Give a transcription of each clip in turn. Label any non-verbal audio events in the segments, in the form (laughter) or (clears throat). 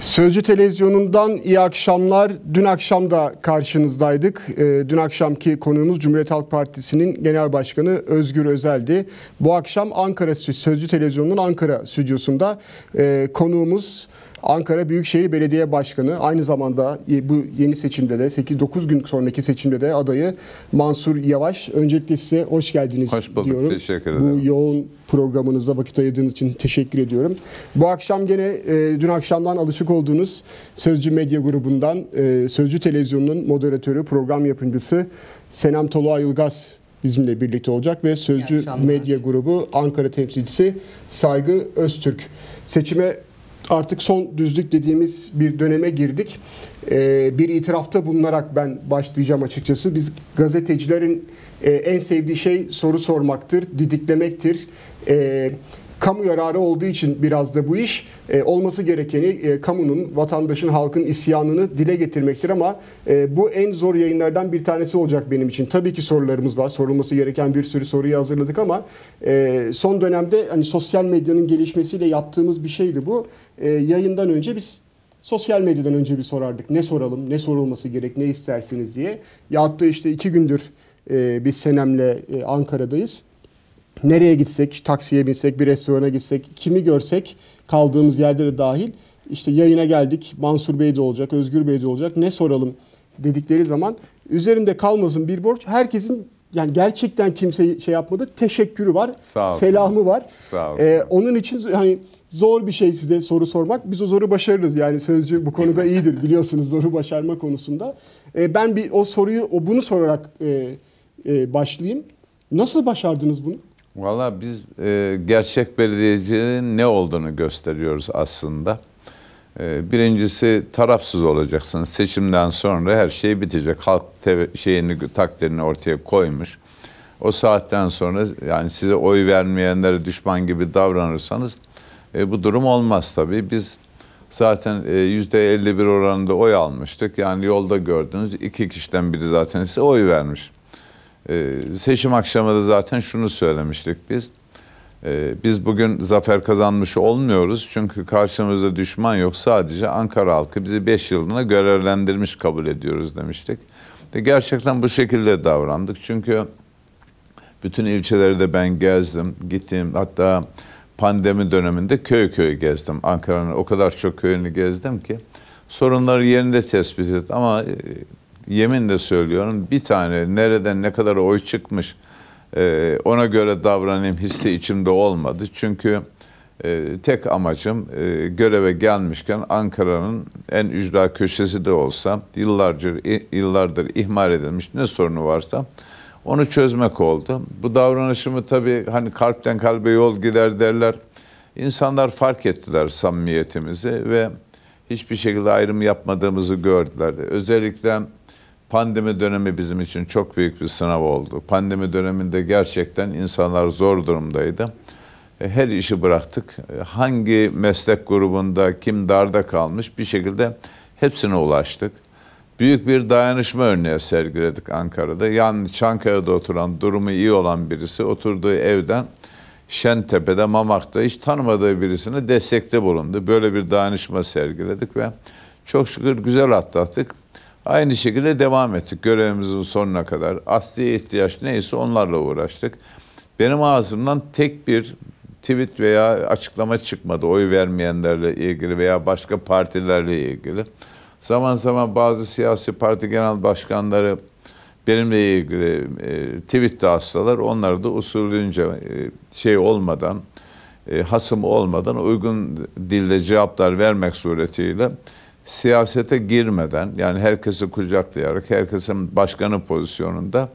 Sözcü Televizyonu'ndan iyi akşamlar. Dün akşam da karşınızdaydık. Ee, dün akşamki konuğumuz Cumhuriyet Halk Partisi'nin Genel Başkanı Özgür Özel'di. Bu akşam Ankara Sözcü Televizyonu'nun Ankara stüdyosunda ee, konuğumuz Ankara Büyükşehir Belediye Başkanı aynı zamanda bu yeni seçimde de 8-9 gün sonraki seçimde de adayı Mansur Yavaş. Öncelikle size hoş geldiniz hoş bulduk, diyorum. Teşekkür ederim. Bu yoğun programınıza vakit ayırdığınız için teşekkür ediyorum. Bu akşam gene e, dün akşamdan alışık olduğunuz Sözcü Medya Grubu'ndan e, Sözcü Televizyonu'nun moderatörü, program yapımcısı Senem Tolua Yılgaz bizimle birlikte olacak ve Sözcü Medya Grubu Ankara temsilcisi Saygı Öztürk. Seçime artık son düzlük dediğimiz bir döneme girdik. E, bir itirafta bulunarak ben başlayacağım açıkçası. Biz gazetecilerin e, en sevdiği şey soru sormaktır, didiklemektir. E, kamu yararı olduğu için biraz da bu iş e, olması gerekeni e, kamunun, vatandaşın, halkın isyanını dile getirmektir ama e, bu en zor yayınlardan bir tanesi olacak benim için. Tabii ki sorularımız var. Sorulması gereken bir sürü soruyu hazırladık ama e, son dönemde hani sosyal medyanın gelişmesiyle yaptığımız bir şeydi bu. E, yayından önce biz sosyal medyadan önce bir sorardık. Ne soralım, ne sorulması gerek, ne istersiniz diye. Ya hatta işte iki gündür e, biz Senem'le e, Ankara'dayız nereye gitsek, taksiye binsek, bir restorana gitsek, kimi görsek kaldığımız yerlere dahil işte yayına geldik, Mansur Bey de olacak, Özgür Bey de olacak ne soralım dedikleri zaman üzerimde kalmasın bir borç. Herkesin yani gerçekten kimse şey yapmadı. Teşekkürü var, Sağ selamı var. Sağ Ee, onun için hani zor bir şey size soru sormak. Biz o zoru başarırız yani sözcü bu konuda iyidir biliyorsunuz zoru başarma konusunda. Ee, ben bir o soruyu o bunu sorarak e, e, başlayayım. Nasıl başardınız bunu? Valla biz e, gerçek belediyeciliğin ne olduğunu gösteriyoruz aslında. E, birincisi tarafsız olacaksınız. Seçimden sonra her şey bitecek. Halk şeyini takdirini ortaya koymuş. O saatten sonra yani size oy vermeyenlere düşman gibi davranırsanız e, bu durum olmaz tabii. Biz zaten e, yüzde %51 oranında oy almıştık. Yani yolda gördünüz iki kişiden biri zaten size oy vermiş. Ee, seçim akşamı da zaten şunu söylemiştik biz. Ee, biz bugün zafer kazanmış olmuyoruz çünkü karşımızda düşman yok sadece Ankara halkı bizi 5 yılına görevlendirmiş kabul ediyoruz demiştik. De gerçekten bu şekilde davrandık çünkü bütün ilçeleri de ben gezdim, gittim hatta pandemi döneminde köy köy gezdim. Ankara'nın o kadar çok köyünü gezdim ki sorunları yerinde tespit ettim ama e, Yemin de söylüyorum bir tane nereden ne kadar oy çıkmış e, ona göre davranayım hissi içimde olmadı. Çünkü e, tek amacım e, göreve gelmişken Ankara'nın en ücra köşesi de olsa yıllardır, yıllardır ihmal edilmiş ne sorunu varsa onu çözmek oldu. Bu davranışımı tabii hani kalpten kalbe yol gider derler. İnsanlar fark ettiler samimiyetimizi ve hiçbir şekilde ayrım yapmadığımızı gördüler. Özellikle Pandemi dönemi bizim için çok büyük bir sınav oldu. Pandemi döneminde gerçekten insanlar zor durumdaydı. E, her işi bıraktık. E, hangi meslek grubunda kim darda kalmış bir şekilde hepsine ulaştık. Büyük bir dayanışma örneği sergiledik Ankara'da. Yani Çankaya'da oturan, durumu iyi olan birisi oturduğu evden Şentepe'de, Mamak'ta hiç tanımadığı birisine destekte bulundu. Böyle bir dayanışma sergiledik ve çok şükür güzel atlattık. Aynı şekilde devam ettik görevimizin sonuna kadar. Asli ihtiyaç neyse onlarla uğraştık. Benim ağzımdan tek bir tweet veya açıklama çıkmadı oy vermeyenlerle ilgili veya başka partilerle ilgili. Zaman zaman bazı siyasi parti genel başkanları benimle ilgili e, tweet de atsalar onları da usulünce e, şey olmadan, e, hasım olmadan uygun dilde cevaplar vermek suretiyle siyasete girmeden yani herkesi kucaklayarak herkesin başkanı pozisyonunda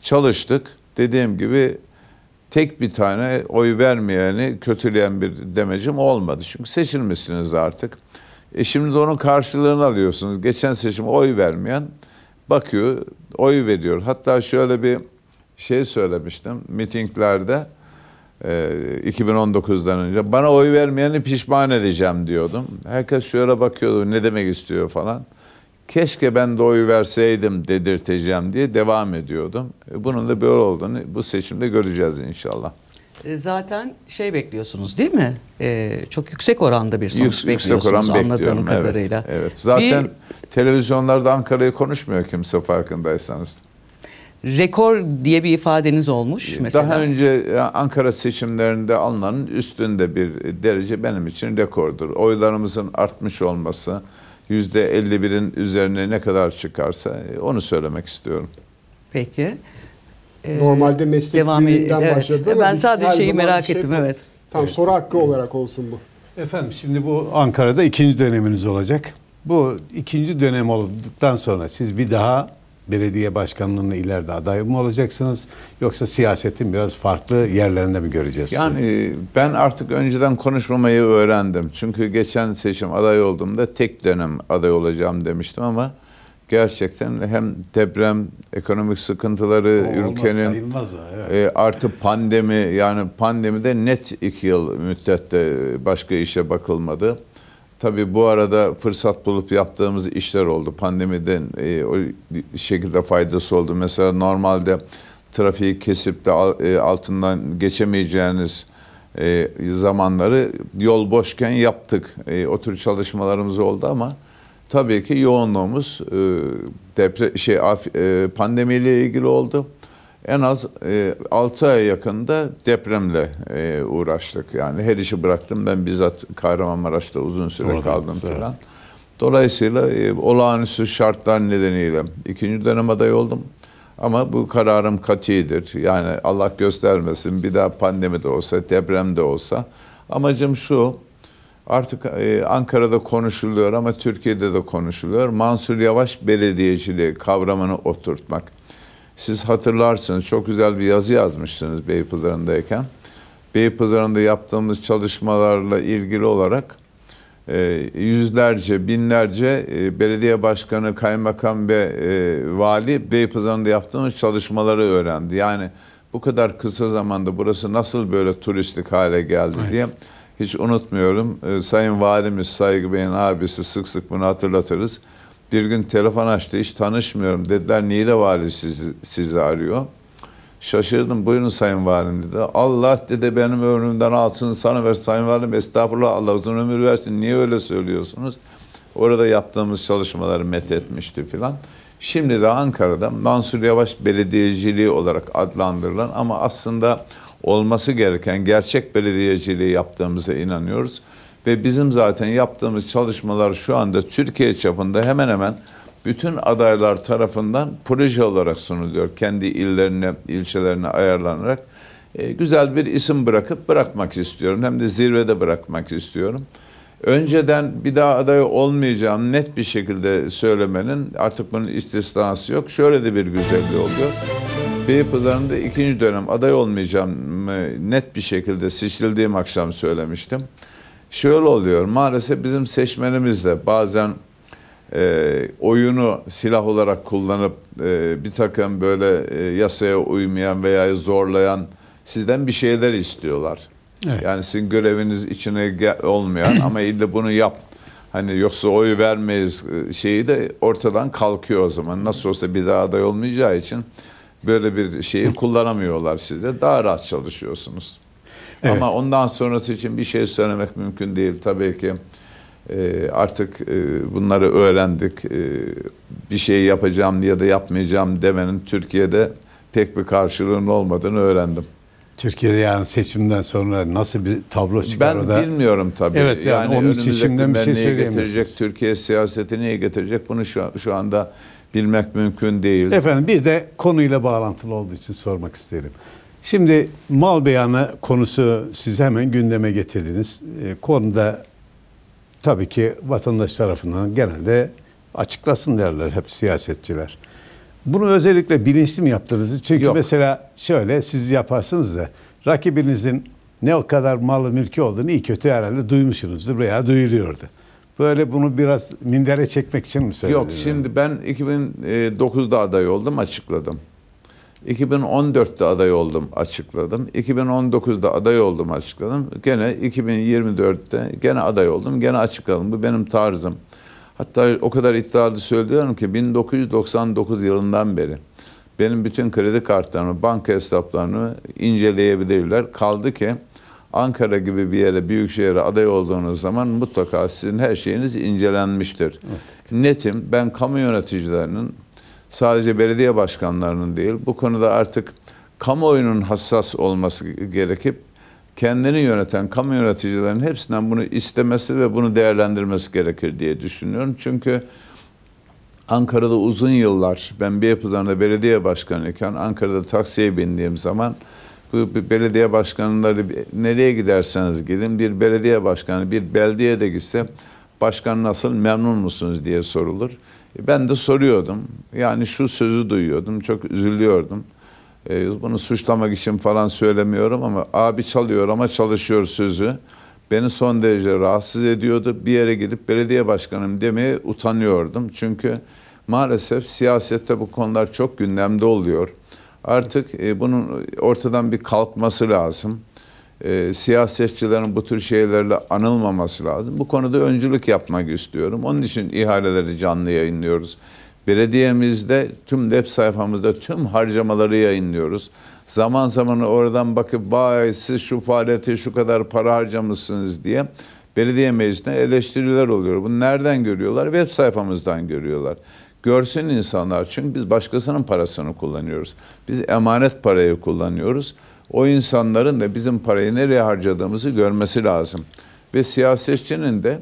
çalıştık. Dediğim gibi tek bir tane oy vermeyeni kötüleyen bir demecim olmadı. Çünkü seçilmişsiniz artık. E şimdi de onun karşılığını alıyorsunuz. Geçen seçim oy vermeyen bakıyor, oy veriyor. Hatta şöyle bir şey söylemiştim mitinglerde. 2019'dan ee, önce bana oy vermeyeni pişman edeceğim diyordum. Herkes şöyle bakıyordu ne demek istiyor falan. Keşke ben de oy verseydim dedirteceğim diye devam ediyordum. E, bunun da böyle olduğunu bu seçimde göreceğiz inşallah. E, zaten şey bekliyorsunuz değil mi? Ee, çok yüksek oranda bir sonuç Yüksek, bekliyorsunuz oran anladığım kadarıyla. Evet, evet. Zaten bir... televizyonlarda Ankara'yı konuşmuyor kimse farkındaysanız rekor diye bir ifadeniz olmuş mesela. Daha önce e, Ankara seçimlerinde alınanın üstünde bir derece benim için rekordur. Oylarımızın artmış olması yüzde %51'in üzerine ne kadar çıkarsa e, onu söylemek istiyorum. Peki. Ee, Normalde meslek devam büyüğünden evet. başladı ama ben sadece şeyi merak şey, ettim evet. Tam evet. soru hakkı olarak olsun bu. Efendim şimdi bu Ankara'da ikinci döneminiz olacak. Bu ikinci dönem olduktan sonra siz bir daha belediye başkanlığına ileride aday mı olacaksınız yoksa siyasetin biraz farklı yerlerinde mi göreceğiz? Yani e, ben artık önceden konuşmamayı öğrendim. Çünkü geçen seçim aday olduğumda tek dönem aday olacağım demiştim ama gerçekten hem deprem, ekonomik sıkıntıları o ülkenin ha, evet. e, artı pandemi yani pandemide net iki yıl müddette başka işe bakılmadı. Tabii bu arada fırsat bulup yaptığımız işler oldu. Pandemiden e, o şekilde faydası oldu. Mesela normalde trafiği kesip de e, altından geçemeyeceğiniz e, zamanları yol boşken yaptık. E, o tür çalışmalarımız oldu ama tabii ki yoğunluğumuz e, depre şey af, e, pandemiyle ilgili oldu en az e, 6 aya yakında depremle e, uğraştık. Yani her işi bıraktım. Ben bizzat Kahramanmaraş'ta uzun süre Orada, kaldım evet. falan. Dolayısıyla e, olağanüstü şartlar nedeniyle ikinci dönem aday oldum. Ama bu kararım katidir. Yani Allah göstermesin bir daha pandemi de olsa, deprem de olsa. Amacım şu, artık e, Ankara'da konuşuluyor ama Türkiye'de de konuşuluyor. Mansur Yavaş belediyeciliği kavramını oturtmak. Siz hatırlarsınız çok güzel bir yazı yazmıştınız Beypazarı'ndayken. Beypazarı'nda yaptığımız çalışmalarla ilgili olarak e, yüzlerce, binlerce e, belediye başkanı, kaymakam ve e, vali Beypazarı'nda yaptığımız çalışmaları öğrendi. Yani bu kadar kısa zamanda burası nasıl böyle turistik hale geldi evet. diye hiç unutmuyorum. E, Sayın Valimiz Saygı Bey'in abisi sık sık bunu hatırlatırız. Bir gün telefon açtı, hiç tanışmıyorum dediler. Niğde vali sizi, sizi arıyor. Şaşırdım, buyurun sayın valim dedi. Allah dedi benim ömrümden alsın sana ver sayın valim. Estağfurullah Allah uzun ömür versin. Niye öyle söylüyorsunuz? Orada yaptığımız çalışmaları met filan. Şimdi de Ankara'da Mansur Yavaş Belediyeciliği olarak adlandırılan ama aslında olması gereken gerçek belediyeciliği yaptığımıza inanıyoruz. Ve bizim zaten yaptığımız çalışmalar şu anda Türkiye çapında hemen hemen bütün adaylar tarafından proje olarak sunuluyor. Kendi illerine, ilçelerine ayarlanarak e, güzel bir isim bırakıp bırakmak istiyorum. Hem de zirvede bırakmak istiyorum. Önceden bir daha aday olmayacağım net bir şekilde söylemenin artık bunun istisnası yok. Şöyle de bir güzelliği oluyor. pazarında ikinci dönem aday olmayacağım net bir şekilde seçildiğim akşam söylemiştim şöyle oluyor. Maalesef bizim seçmenimiz de bazen e, oyunu silah olarak kullanıp e, bir takım böyle e, yasaya uymayan veya zorlayan sizden bir şeyler istiyorlar. Evet. Yani sizin göreviniz içine olmayan ama (clears throat) illa bunu yap. Hani yoksa oy vermeyiz e, şeyi de ortadan kalkıyor o zaman. Nasıl olsa bir daha aday olmayacağı için böyle bir şeyi (laughs) kullanamıyorlar sizde. Daha rahat çalışıyorsunuz. Evet. Ama ondan sonrası için bir şey söylemek mümkün değil. Tabii ki e, artık e, bunları öğrendik. E, bir şey yapacağım ya da yapmayacağım demenin Türkiye'de pek bir karşılığının olmadığını öğrendim. Türkiye'de yani seçimden sonra nasıl bir tablo çıkar ben o da? Ben bilmiyorum tabii. Evet yani, yani onun için şimdiden bir şey getirecek Türkiye siyaseti neye getirecek bunu şu, şu anda bilmek mümkün değil. Efendim bir de konuyla bağlantılı olduğu için sormak isterim. Şimdi mal beyanı konusu siz hemen gündeme getirdiniz. E, konuda tabii ki vatandaş tarafından genelde açıklasın derler hep siyasetçiler. Bunu özellikle bilinçli mi yaptınız? Çünkü Yok. mesela şöyle siz yaparsınız da rakibinizin ne o kadar malı mülkü olduğunu iyi kötü herhalde duymuşsunuzdur veya duyuluyordu. Böyle bunu biraz mindere çekmek için mi söylediniz? Yok şimdi ben 2009'da e, aday oldum açıkladım. 2014'te aday oldum açıkladım. 2019'da aday oldum açıkladım. Gene 2024'te gene aday oldum. Gene açıkladım. Bu benim tarzım. Hatta o kadar iddialı söylüyorum ki 1999 yılından beri benim bütün kredi kartlarımı, banka hesaplarını inceleyebilirler. Kaldı ki Ankara gibi bir yere, büyük şehre aday olduğunuz zaman mutlaka sizin her şeyiniz incelenmiştir. Evet. Netim, ben kamu yöneticilerinin sadece belediye başkanlarının değil, bu konuda artık kamuoyunun hassas olması gerekip kendini yöneten kamu yöneticilerinin hepsinden bunu istemesi ve bunu değerlendirmesi gerekir diye düşünüyorum. Çünkü Ankara'da uzun yıllar ben bir Beypazarı'nda belediye başkanıyken Ankara'da taksiye bindiğim zaman bu belediye başkanları nereye giderseniz gidin bir belediye başkanı bir beldeye de gitse başkan nasıl memnun musunuz diye sorulur. Ben de soruyordum. Yani şu sözü duyuyordum. Çok üzülüyordum. E, bunu suçlamak için falan söylemiyorum ama abi çalıyor ama çalışıyor sözü beni son derece rahatsız ediyordu. Bir yere gidip belediye başkanım demeye utanıyordum. Çünkü maalesef siyasette bu konular çok gündemde oluyor. Artık e, bunun ortadan bir kalkması lazım e, siyasetçilerin bu tür şeylerle anılmaması lazım. Bu konuda öncülük yapmak istiyorum. Onun için ihaleleri canlı yayınlıyoruz. Belediyemizde tüm web sayfamızda tüm harcamaları yayınlıyoruz. Zaman zaman oradan bakıp vay siz şu faaliyete şu kadar para harcamışsınız diye belediye meclisine eleştiriler oluyor. Bunu nereden görüyorlar? Web sayfamızdan görüyorlar. Görsün insanlar çünkü biz başkasının parasını kullanıyoruz. Biz emanet parayı kullanıyoruz o insanların da bizim parayı nereye harcadığımızı görmesi lazım. Ve siyasetçinin de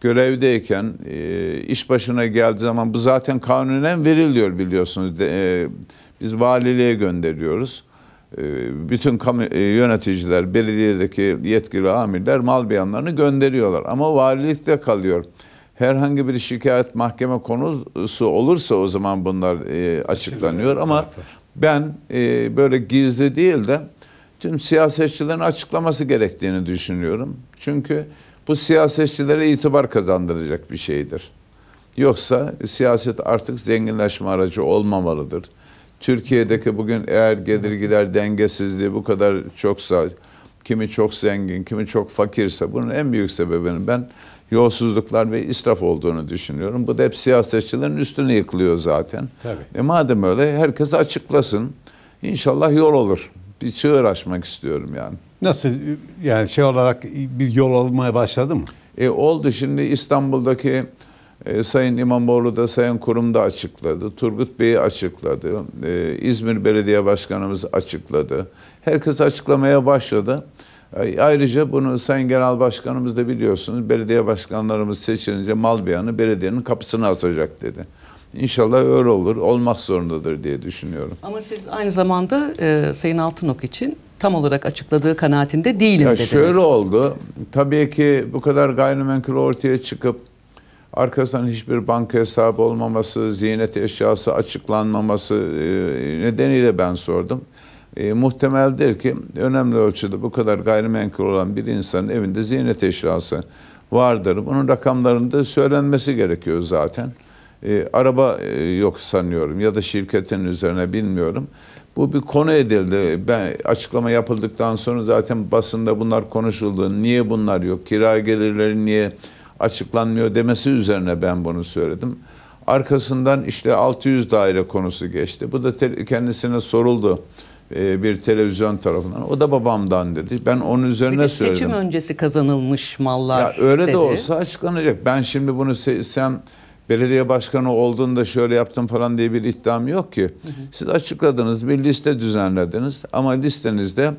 görevdeyken e, iş başına geldiği zaman bu zaten kanunen veriliyor biliyorsunuz. E, biz valiliğe gönderiyoruz. E, bütün yöneticiler, belediyedeki yetkili amirler mal beyanlarını gönderiyorlar. Ama valilikte kalıyor. Herhangi bir şikayet mahkeme konusu olursa o zaman bunlar açıklanıyor. Ama ben böyle gizli değil de tüm siyasetçilerin açıklaması gerektiğini düşünüyorum. Çünkü bu siyasetçilere itibar kazandıracak bir şeydir. Yoksa siyaset artık zenginleşme aracı olmamalıdır. Türkiye'deki bugün eğer gelir gider dengesizliği bu kadar çoksa, kimi çok zengin, kimi çok fakirse bunun en büyük sebebinin ben yolsuzluklar ve israf olduğunu düşünüyorum. Bu da hep siyasetçilerin üstüne yıkılıyor zaten. Tabii. E madem öyle herkes açıklasın. İnşallah yol olur bir çığır açmak istiyorum yani. Nasıl yani şey olarak bir yol almaya başladı mı? E, oldu şimdi İstanbul'daki e, Sayın İmamoğlu da Sayın Kurum'da açıkladı. Turgut Bey'i açıkladı. E, İzmir Belediye Başkanımız açıkladı. Herkes açıklamaya başladı. E, ayrıca bunu Sayın Genel Başkanımız da biliyorsunuz belediye başkanlarımız seçilince mal belediyenin kapısını asacak dedi. İnşallah öyle olur, olmak zorundadır diye düşünüyorum. Ama siz aynı zamanda e, Sayın Altınok için tam olarak açıkladığı kanaatinde değilim ya dediniz. Şöyle oldu, tabii ki bu kadar gayrimenkul ortaya çıkıp arkasından hiçbir banka hesabı olmaması, ziynet eşyası açıklanmaması e, nedeniyle ben sordum. E, muhtemeldir ki önemli ölçüde bu kadar gayrimenkul olan bir insanın evinde ziynet eşyası vardır. Bunun rakamlarında söylenmesi gerekiyor zaten e, araba e, yok sanıyorum ya da şirketin üzerine bilmiyorum. Bu bir konu edildi. Ben açıklama yapıldıktan sonra zaten basında bunlar konuşuldu. Niye bunlar yok? Kira gelirleri niye açıklanmıyor demesi üzerine ben bunu söyledim. Arkasından işte 600 daire konusu geçti. Bu da kendisine soruldu e, bir televizyon tarafından. O da babamdan dedi. Ben onun üzerine bir de söyledim. Seçim öncesi kazanılmış mallar ya öyle dedi. de olsa açıklanacak. Ben şimdi bunu sen belediye başkanı oldun da şöyle yaptım falan diye bir iddiam yok ki. Hı hı. Siz açıkladınız, bir liste düzenlediniz ama listenizde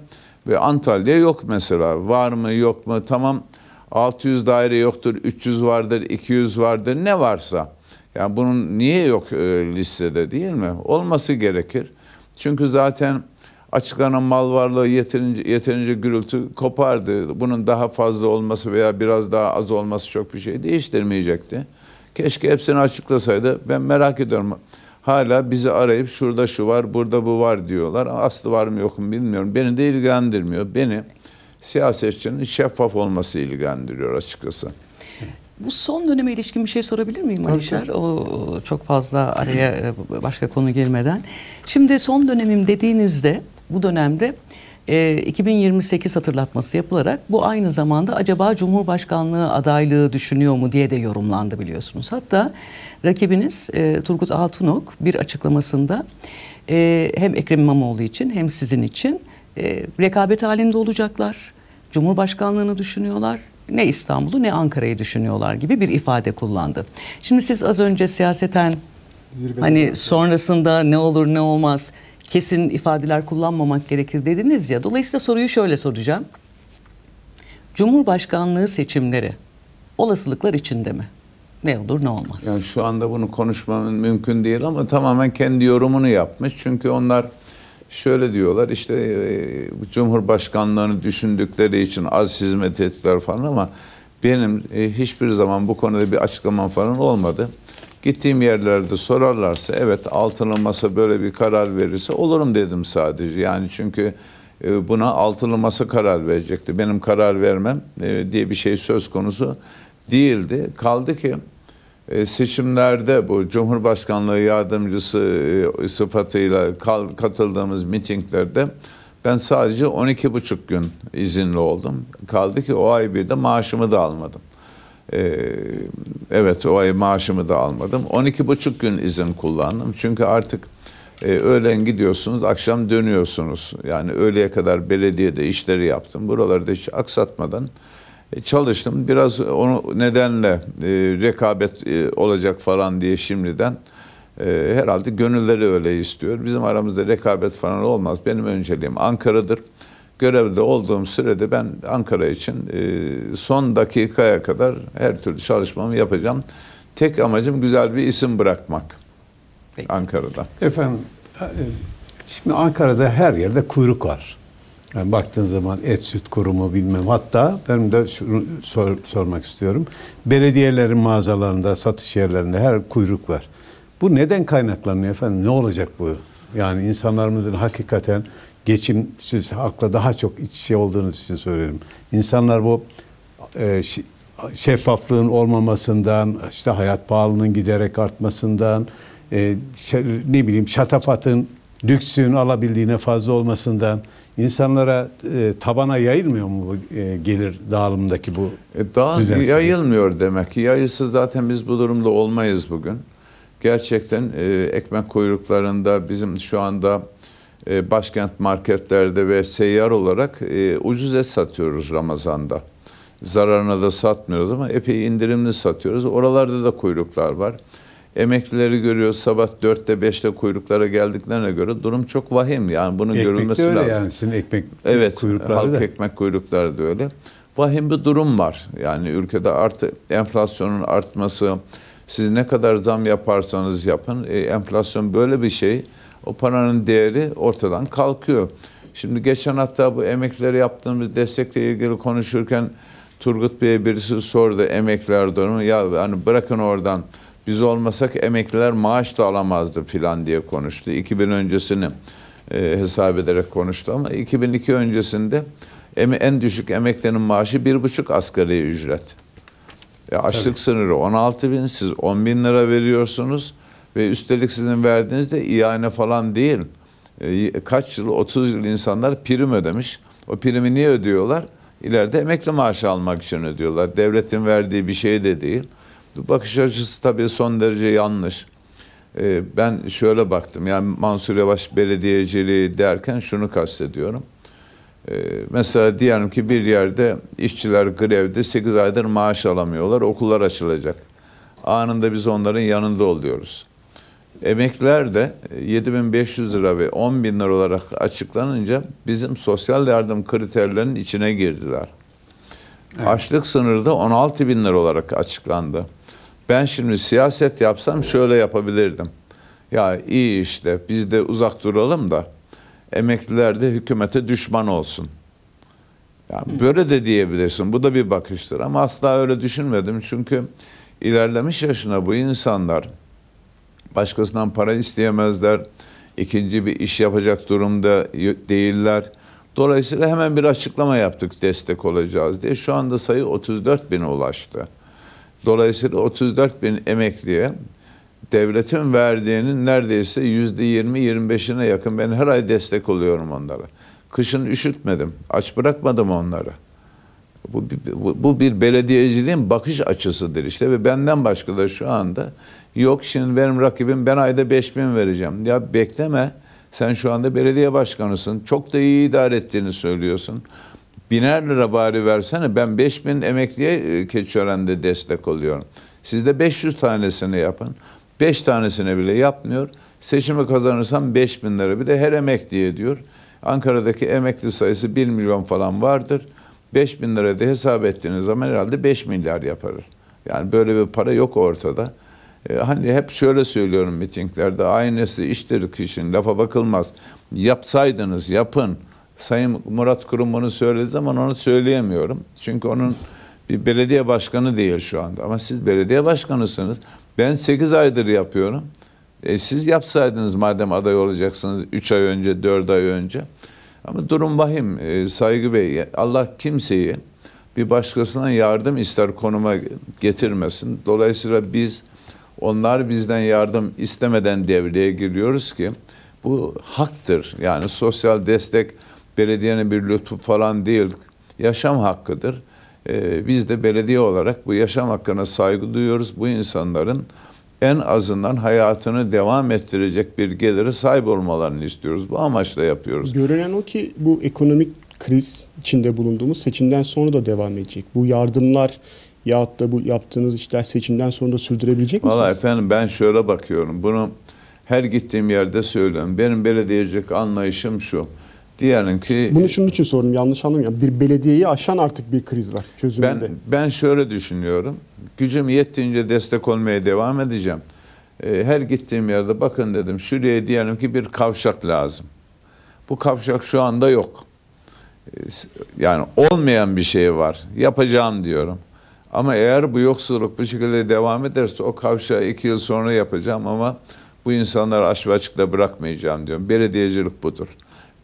ve Antalya yok mesela. Var mı yok mu tamam 600 daire yoktur, 300 vardır, 200 vardır ne varsa. Yani bunun niye yok e, listede değil mi? Olması gerekir. Çünkü zaten açıklanan mal varlığı yeterince, yeterince gürültü kopardı. Bunun daha fazla olması veya biraz daha az olması çok bir şey değiştirmeyecekti. Keşke hepsini açıklasaydı. Ben merak ediyorum. Hala bizi arayıp şurada şu var, burada bu var diyorlar. Aslı var mı yok mu bilmiyorum. Beni de ilgilendirmiyor. Beni siyasetçinin şeffaf olması ilgilendiriyor açıkçası. Bu son döneme ilişkin bir şey sorabilir miyim Tabii. Alişer? O çok fazla araya e, başka konu girmeden. Şimdi son dönemim dediğinizde bu dönemde e, ee, 2028 hatırlatması yapılarak bu aynı zamanda acaba Cumhurbaşkanlığı adaylığı düşünüyor mu diye de yorumlandı biliyorsunuz. Hatta rakibiniz e, Turgut Altunok bir açıklamasında e, hem Ekrem İmamoğlu için hem sizin için e, rekabet halinde olacaklar. Cumhurbaşkanlığını düşünüyorlar ne İstanbul'u ne Ankara'yı düşünüyorlar gibi bir ifade kullandı. Şimdi siz az önce siyaseten Zirvede hani sonrasında ne olur ne olmaz kesin ifadeler kullanmamak gerekir dediniz ya. Dolayısıyla soruyu şöyle soracağım. Cumhurbaşkanlığı seçimleri olasılıklar içinde mi? Ne olur ne olmaz. Yani şu anda bunu konuşmamın mümkün değil ama tamamen kendi yorumunu yapmış. Çünkü onlar şöyle diyorlar işte e, Cumhurbaşkanlığını düşündükleri için az hizmet ettiler falan ama benim e, hiçbir zaman bu konuda bir açıklamam falan olmadı. Gittiğim yerlerde sorarlarsa evet altılı masa böyle bir karar verirse olurum dedim sadece. Yani çünkü e, buna altılı masa karar verecekti. Benim karar vermem e, diye bir şey söz konusu değildi. Kaldı ki e, seçimlerde bu Cumhurbaşkanlığı yardımcısı sıfatıyla katıldığımız mitinglerde ben sadece 12,5 gün izinli oldum. Kaldı ki o ay bir de maaşımı da almadım. Ee, evet o ay maaşımı da almadım. buçuk gün izin kullandım. Çünkü artık e, öğlen gidiyorsunuz, akşam dönüyorsunuz. Yani öğleye kadar belediyede işleri yaptım. Buralarda hiç aksatmadan e, çalıştım. Biraz onu nedenle e, rekabet e, olacak falan diye şimdiden e, herhalde gönülleri öyle istiyor. Bizim aramızda rekabet falan olmaz. Benim önceliğim Ankara'dır görevde olduğum sürede ben Ankara için e, son dakikaya kadar her türlü çalışmamı yapacağım. Tek amacım güzel bir isim bırakmak Peki. Ankara'da. Efendim, e, şimdi Ankara'da her yerde kuyruk var. Yani baktığın zaman et süt kurumu bilmem. Hatta benim de şunu sor, sormak istiyorum. Belediyelerin mağazalarında, satış yerlerinde her kuyruk var. Bu neden kaynaklanıyor efendim? Ne olacak bu? Yani insanlarımızın hakikaten geçim siz halkla daha çok iç içe olduğunuz için söylerim. İnsanlar bu e, şeffaflığın olmamasından, işte hayat pahalılığının giderek artmasından, e, şey, ne bileyim şatafatın, lüksün alabildiğine fazla olmasından insanlara e, tabana yayılmıyor mu bu e, gelir dağılımındaki bu e, Daha düzensizlik? yayılmıyor demek ki. Yayılsa zaten biz bu durumda olmayız bugün. Gerçekten e, ekmek kuyruklarında bizim şu anda e, başkent marketlerde ve seyyar olarak e, ucuz et satıyoruz Ramazan'da. Zararına da satmıyoruz ama epey indirimli satıyoruz. Oralarda da kuyruklar var. Emeklileri görüyoruz sabah dörtte beşte kuyruklara geldiklerine göre durum çok vahim. Yani bunun ekmek görülmesi de öyle lazım. yani sizin ekmek evet, kuyrukları halk da. ekmek kuyrukları da öyle. Vahim bir durum var. Yani ülkede artı enflasyonun artması, siz ne kadar zam yaparsanız yapın e, enflasyon böyle bir şey o paranın değeri ortadan kalkıyor. Şimdi geçen hafta bu emeklilere yaptığımız destekle ilgili konuşurken Turgut Bey'e birisi sordu emekliler durumu. Ya hani bırakın oradan biz olmasak emekliler maaş da alamazdı filan diye konuştu. 2000 öncesini e, hesap ederek konuştu ama 2002 öncesinde em, en düşük emeklinin maaşı bir buçuk asgari ücret. E, açlık Tabii. sınırı 16 bin siz 10 bin lira veriyorsunuz. Ve üstelik sizin verdiğiniz de iane falan değil. E, kaç yıl, 30 yıl insanlar prim ödemiş. O primi niye ödüyorlar? İleride emekli maaşı almak için ödüyorlar. Devletin verdiği bir şey de değil. Bu bakış açısı tabii son derece yanlış. E, ben şöyle baktım. Yani Mansur Yavaş belediyeciliği derken şunu kastediyorum. E, mesela diyelim ki bir yerde işçiler grevde 8 aydır maaş alamıyorlar. Okullar açılacak. Anında biz onların yanında oluyoruz. Emekliler de 7500 e, lira ve 10 bin lira olarak açıklanınca bizim sosyal yardım kriterlerinin içine girdiler. Evet. Açlık sınırı da 16 bin lira olarak açıklandı. Ben şimdi siyaset yapsam şöyle yapabilirdim. Ya iyi işte biz de uzak duralım da emekliler de hükümete düşman olsun. Yani böyle de diyebilirsin. Bu da bir bakıştır. Ama asla öyle düşünmedim. Çünkü ilerlemiş yaşına bu insanlar başkasından para isteyemezler. İkinci bir iş yapacak durumda değiller. Dolayısıyla hemen bir açıklama yaptık destek olacağız diye. Şu anda sayı 34 bine ulaştı. Dolayısıyla 34 bin emekliye devletin verdiğinin neredeyse yüzde 20-25'ine yakın ben her ay destek oluyorum onlara. Kışın üşütmedim, aç bırakmadım onları. Bu, bu, bu bir belediyeciliğin bakış açısıdır işte ve benden başka da şu anda Yok şimdi benim rakibim ben ayda 5 bin vereceğim. Ya bekleme. Sen şu anda belediye başkanısın. Çok da iyi idare ettiğini söylüyorsun. Biner lira bari versene. Ben 5 bin emekliye e, Keçiören'de destek oluyorum. Siz de 500 tanesini yapın. 5 tanesine bile yapmıyor. Seçimi kazanırsam 5 bin lira. Bir de her emekliye diyor. Ankara'daki emekli sayısı 1 milyon falan vardır. 5 bin liraya da hesap ettiğiniz zaman herhalde 5 milyar yaparır. Yani böyle bir para yok ortada. E, hani hep şöyle söylüyorum mitinglerde aynısı iştir kişinin lafa bakılmaz. Yapsaydınız yapın. Sayın Murat Kurum bunu söylediği zaman onu söyleyemiyorum. Çünkü onun bir belediye başkanı değil şu anda. Ama siz belediye başkanısınız. Ben 8 aydır yapıyorum. E siz yapsaydınız madem aday olacaksınız 3 ay önce, 4 ay önce. Ama durum vahim e, Saygı Bey. Allah kimseyi bir başkasına yardım ister konuma getirmesin. Dolayısıyla biz onlar bizden yardım istemeden devreye giriyoruz ki bu haktır. Yani sosyal destek belediyenin bir lütfu falan değil, yaşam hakkıdır. Ee, biz de belediye olarak bu yaşam hakkına saygı duyuyoruz. Bu insanların en azından hayatını devam ettirecek bir geliri sahip olmalarını istiyoruz. Bu amaçla yapıyoruz. Görünen o ki bu ekonomik kriz içinde bulunduğumuz seçimden sonra da devam edecek. Bu yardımlar Yahut da bu yaptığınız işler seçimden sonra da sürdürebilecek misiniz? Valla efendim ben şöyle bakıyorum. Bunu her gittiğim yerde söylüyorum. Benim belediyecilik anlayışım şu. Diyelim ki... Bunu şunun için sordum yanlış anlamayın. Bir belediyeyi aşan artık bir kriz var çözümünde. Ben, ben şöyle düşünüyorum. Gücüm yettiğince destek olmaya devam edeceğim. Ee, her gittiğim yerde bakın dedim şuraya diyelim ki bir kavşak lazım. Bu kavşak şu anda yok. Ee, yani olmayan bir şey var. Yapacağım diyorum. Ama eğer bu yoksulluk bu şekilde devam ederse o kavşağı iki yıl sonra yapacağım ama bu insanları aşağı açıkta bırakmayacağım diyorum. Belediyecilik budur.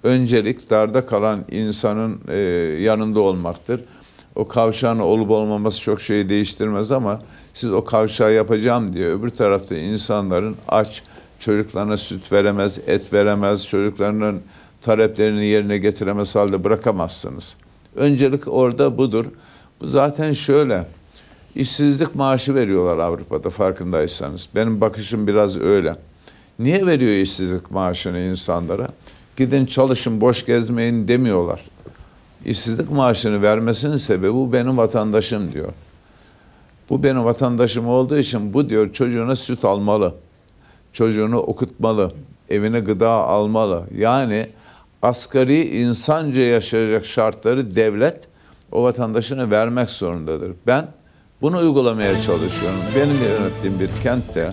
Öncelik darda kalan insanın e, yanında olmaktır. O kavşağın olup olmaması çok şeyi değiştirmez ama siz o kavşağı yapacağım diye öbür tarafta insanların aç, çocuklarına süt veremez, et veremez, çocuklarının taleplerini yerine getiremez halde bırakamazsınız. Öncelik orada budur. Bu zaten şöyle. İşsizlik maaşı veriyorlar Avrupa'da farkındaysanız. Benim bakışım biraz öyle. Niye veriyor işsizlik maaşını insanlara? Gidin çalışın boş gezmeyin demiyorlar. İşsizlik maaşını vermesinin sebebi bu benim vatandaşım diyor. Bu benim vatandaşım olduğu için bu diyor çocuğuna süt almalı. Çocuğunu okutmalı. Evine gıda almalı. Yani asgari insanca yaşayacak şartları devlet o vatandaşını vermek zorundadır. Ben bunu uygulamaya çalışıyorum. Benim yönettiğim bir kentte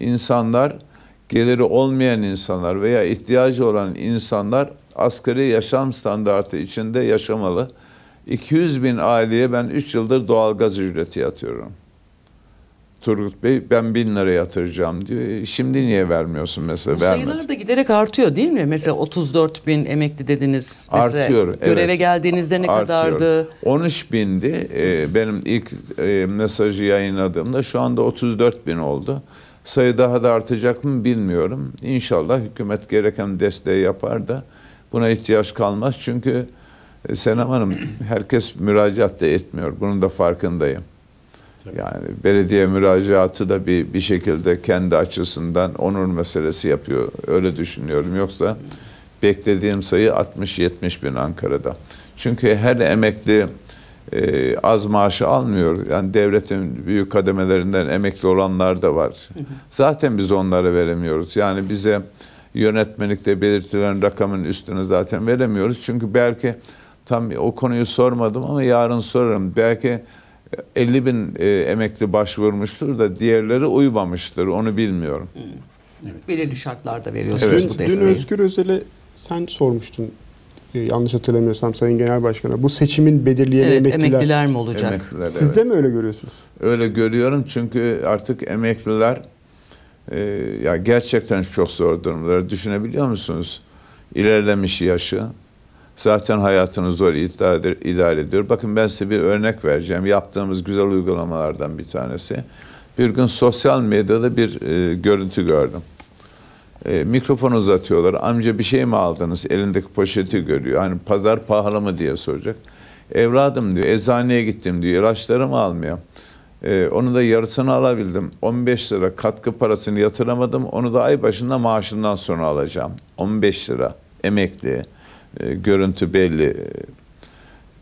insanlar, geliri olmayan insanlar veya ihtiyacı olan insanlar asgari yaşam standartı içinde yaşamalı. 200 bin aileye ben 3 yıldır doğalgaz ücreti yatıyorum. Turgut Bey ben bin lira yatıracağım diyor. E, şimdi niye vermiyorsun mesela? Bu sayılar da giderek artıyor değil mi? Mesela 34 bin emekli dediniz. Mesela artıyor. Göreve evet. geldiğinizde ne artıyor. kadardı? 13 bindi. E, benim ilk e, mesajı yayınladığımda şu anda 34 bin oldu. Sayı daha da artacak mı bilmiyorum. İnşallah hükümet gereken desteği yapar da buna ihtiyaç kalmaz. Çünkü Senem Hanım (clears throat) herkes müracaat da etmiyor. Bunun da farkındayım. Yani belediye müracaatı da bir, bir şekilde kendi açısından onur meselesi yapıyor. Öyle düşünüyorum. Yoksa beklediğim sayı 60-70 bin Ankara'da. Çünkü her emekli e, az maaşı almıyor. Yani devletin büyük kademelerinden emekli olanlar da var. Zaten biz onlara veremiyoruz. Yani bize yönetmelikte belirtilen rakamın üstünü zaten veremiyoruz. Çünkü belki tam o konuyu sormadım ama yarın sorarım. Belki 50 bin e, emekli başvurmuştur da diğerleri uymamıştır. Onu bilmiyorum. Evet. Belirli şartlarda veriyorsunuz evet. bu desteği. Dün Özgür Özel'e sen sormuştun e, yanlış hatırlamıyorsam Sayın Genel Başkan'a bu seçimin belirleyen evet, emekliler, emekliler mi olacak? Emekliler, Siz evet. de mi öyle görüyorsunuz? Öyle görüyorum çünkü artık emekliler e, ya gerçekten çok zor durumları düşünebiliyor musunuz? İlerlemiş yaşı, zaten hayatını zor idare ediyor. Bakın ben size bir örnek vereceğim. Yaptığımız güzel uygulamalardan bir tanesi. Bir gün sosyal medyada bir e, görüntü gördüm. E, mikrofon uzatıyorlar. Amca bir şey mi aldınız? Elindeki poşeti görüyor. Hani pazar pahalı mı diye soracak. Evladım diyor, eczaneye gittim diyor. İlaçlarımı almıyor. E, onu da yarısını alabildim. 15 lira katkı parasını yatıramadım. Onu da ay başında maaşından sonra alacağım. 15 lira emekli. E, görüntü belli.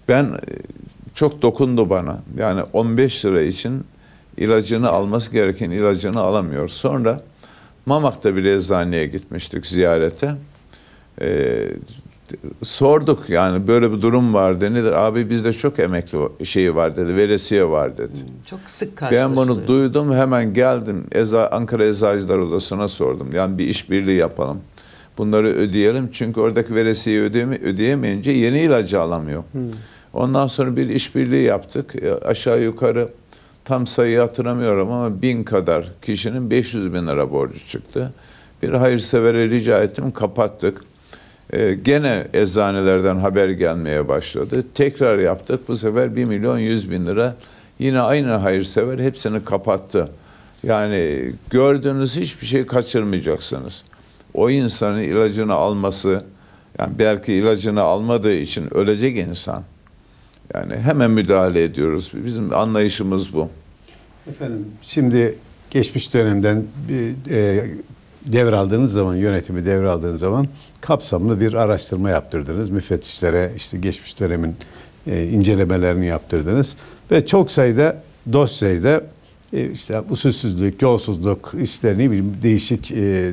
Ben e, çok dokundu bana. Yani 15 lira için ilacını alması gereken ilacını alamıyor. Sonra Mamak'ta bir eczaneye gitmiştik ziyarete. Ee, sorduk yani böyle bir durum var dedi. Nedir? Abi bizde çok emekli şeyi var dedi. Veresiye var dedi. Hmm, çok sık karşılaşılıyor. Ben bunu duydum hemen geldim. Eza, Ankara Eczacılar Odası'na sordum. Yani bir işbirliği yapalım. Bunları ödeyelim çünkü oradaki veresiyi ödeyeme, ödeyemeyince yeni ilacı alamıyor. Hmm. Ondan sonra bir işbirliği yaptık. E, aşağı yukarı tam sayıyı hatırlamıyorum ama bin kadar kişinin 500 bin lira borcu çıktı. Bir hayırsevere rica ettim kapattık. Ee, gene eczanelerden haber gelmeye başladı. Tekrar yaptık. Bu sefer 1 milyon 100 bin lira. Yine aynı hayırsever hepsini kapattı. Yani gördüğünüz hiçbir şeyi kaçırmayacaksınız o insanın ilacını alması, yani belki ilacını almadığı için ölecek insan. Yani hemen müdahale ediyoruz. Bizim anlayışımız bu. Efendim şimdi geçmiş dönemden bir, e, devraldığınız zaman, yönetimi devraldığınız zaman kapsamlı bir araştırma yaptırdınız. Müfettişlere işte geçmiş dönemin e, incelemelerini yaptırdınız. Ve çok sayıda dosyada e, işte usulsüzlük, yolsuzluk, işte ne bileyim değişik e,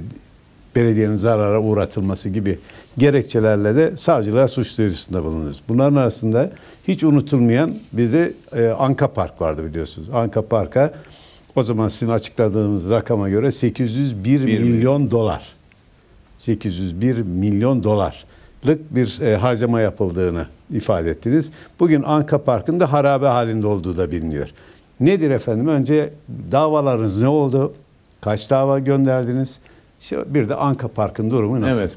belediyenin zarara uğratılması gibi gerekçelerle de savcılığa suç duyurusunda bulunuruz. Bunların arasında hiç unutulmayan bir de e, Anka Park vardı biliyorsunuz. Anka Park'a o zaman sizin açıkladığınız rakama göre 801 1 milyon mi? dolar. 801 milyon dolarlık bir e, harcama yapıldığını ifade ettiniz. Bugün Anka Park'ın da harabe halinde olduğu da biliniyor. Nedir efendim? Önce davalarınız ne oldu? Kaç dava gönderdiniz? Şu bir de Anka Park'ın durumu nasıl? Evet.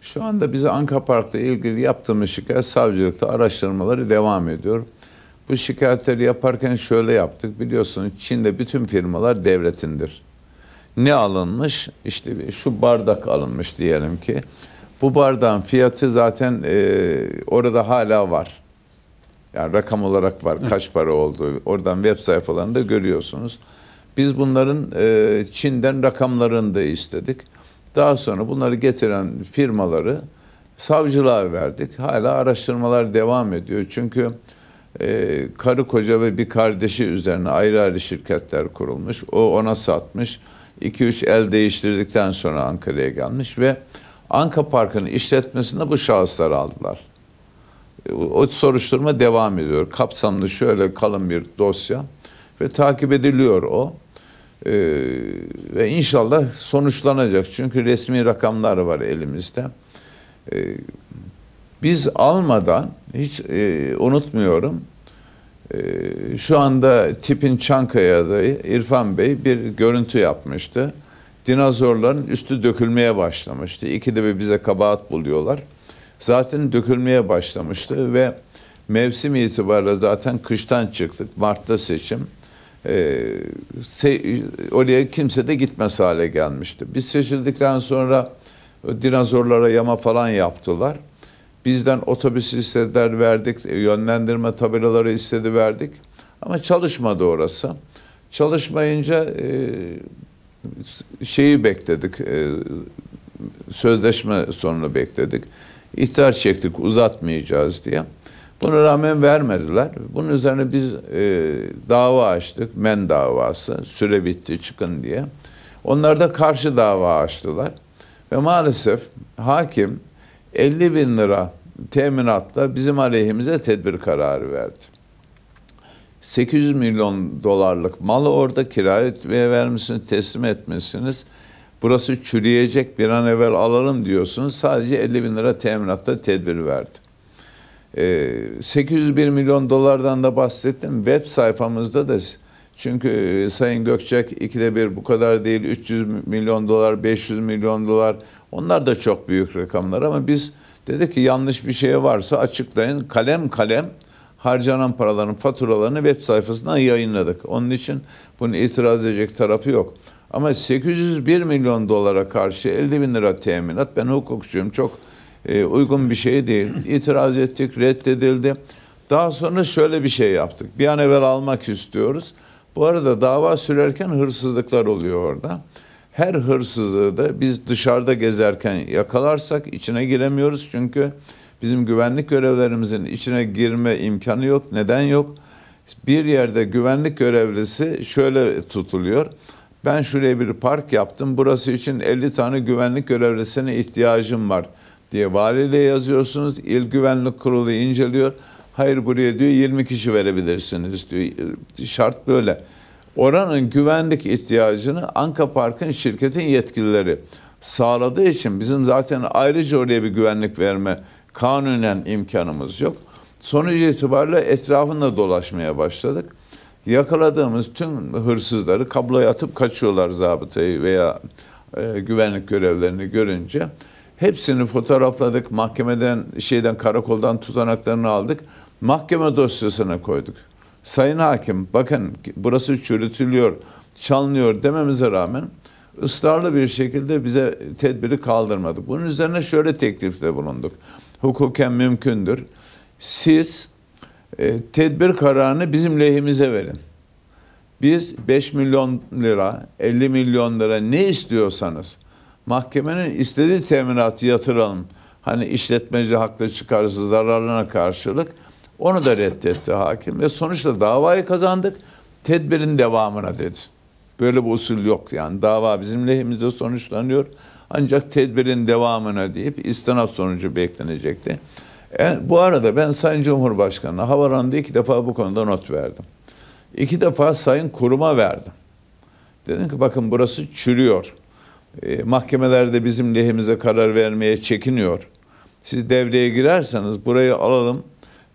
Şu anda bize Anka Park'la ilgili yaptığımız şikayet savcılıkta araştırmaları devam ediyor. Bu şikayetleri yaparken şöyle yaptık. Biliyorsunuz Çin'de bütün firmalar devletindir. Ne alınmış? İşte şu bardak alınmış diyelim ki. Bu bardağın fiyatı zaten e, orada hala var. Yani rakam olarak var kaç para olduğu. Oradan web sayfalarında görüyorsunuz. Biz bunların e, Çin'den rakamlarını da istedik. Daha sonra bunları getiren firmaları savcılığa verdik. Hala araştırmalar devam ediyor. Çünkü e, karı koca ve bir kardeşi üzerine ayrı ayrı şirketler kurulmuş. O ona satmış. 2-3 el değiştirdikten sonra Ankara'ya gelmiş ve Anka Park'ın işletmesinde bu şahıslar aldılar. E, o soruşturma devam ediyor. Kapsamlı şöyle kalın bir dosya ve takip ediliyor o. Ee, ve inşallah sonuçlanacak. Çünkü resmi rakamlar var elimizde. Ee, biz almadan hiç e, unutmuyorum. E, şu anda tipin Çankaya'da İrfan Bey bir görüntü yapmıştı. Dinozorların üstü dökülmeye başlamıştı. İkide bir bize kabahat buluyorlar. Zaten dökülmeye başlamıştı ve mevsim itibariyle zaten kıştan çıktık. Mart'ta seçim e, oraya kimse de gitmez hale gelmişti. Biz seçildikten sonra dinozorlara yama falan yaptılar. Bizden otobüs istediler verdik, e, yönlendirme tabelaları istedi verdik. Ama çalışmadı orası. Çalışmayınca e, şeyi bekledik, e, sözleşme sonunu bekledik. İhtar çektik uzatmayacağız diye. Buna rağmen vermediler. Bunun üzerine biz e, dava açtık. Men davası. Süre bitti çıkın diye. Onlar da karşı dava açtılar. Ve maalesef hakim 50 bin lira teminatla bizim aleyhimize tedbir kararı verdi. 800 milyon dolarlık malı orada kiraya vermişsiniz, teslim etmişsiniz. Burası çürüyecek bir an evvel alalım diyorsunuz. Sadece 50 bin lira teminatta tedbir verdi. 801 ee, milyon dolardan da bahsettim. Web sayfamızda da çünkü e, Sayın Gökçek ikide bir bu kadar değil 300 milyon dolar, 500 milyon dolar onlar da çok büyük rakamlar ama biz dedi ki yanlış bir şey varsa açıklayın. Kalem kalem harcanan paraların faturalarını web sayfasından yayınladık. Onun için bunu itiraz edecek tarafı yok. Ama 801 milyon dolara karşı 50 bin lira teminat ben hukukçuyum çok e, uygun bir şey değil. İtiraz ettik, reddedildi. Daha sonra şöyle bir şey yaptık. Bir an evvel almak istiyoruz. Bu arada dava sürerken hırsızlıklar oluyor orada. Her hırsızlığı da biz dışarıda gezerken yakalarsak içine giremiyoruz. Çünkü bizim güvenlik görevlerimizin içine girme imkanı yok. Neden yok? Bir yerde güvenlik görevlisi şöyle tutuluyor. Ben şuraya bir park yaptım. Burası için 50 tane güvenlik görevlisine ihtiyacım var.'' diye valiyle yazıyorsunuz. İl Güvenlik Kurulu inceliyor. Hayır buraya diyor 20 kişi verebilirsiniz diyor. Şart böyle. Oranın güvenlik ihtiyacını Anka Park'ın şirketin yetkilileri sağladığı için bizim zaten ayrıca oraya bir güvenlik verme kanunen imkanımız yok. Sonuç itibariyle etrafında dolaşmaya başladık. Yakaladığımız tüm hırsızları kabloya atıp kaçıyorlar zabıtayı veya e, güvenlik görevlerini görünce. Hepsini fotoğrafladık. Mahkemeden şeyden karakoldan tutanaklarını aldık. Mahkeme dosyasına koyduk. Sayın hakim bakın burası çürütülüyor, çalınıyor dememize rağmen ısrarlı bir şekilde bize tedbiri kaldırmadı. Bunun üzerine şöyle teklifte bulunduk. Hukuken mümkündür. Siz e, tedbir kararını bizim lehimize verin. Biz 5 milyon lira, 50 milyon lira ne istiyorsanız mahkemenin istediği teminatı yatıralım. Hani işletmeci haklı çıkarsa zararlarına karşılık onu da reddetti hakim ve sonuçta davayı kazandık. Tedbirin devamına dedi. Böyle bir usul yok yani. Dava bizim lehimize sonuçlanıyor. Ancak tedbirin devamına deyip istinaf sonucu beklenecekti. E, bu arada ben Sayın Cumhurbaşkanı'na Havaran'da iki defa bu konuda not verdim. İki defa Sayın Kurum'a verdim. Dedim ki bakın burası çürüyor e, mahkemelerde bizim lehimize karar vermeye çekiniyor. Siz devreye girerseniz burayı alalım,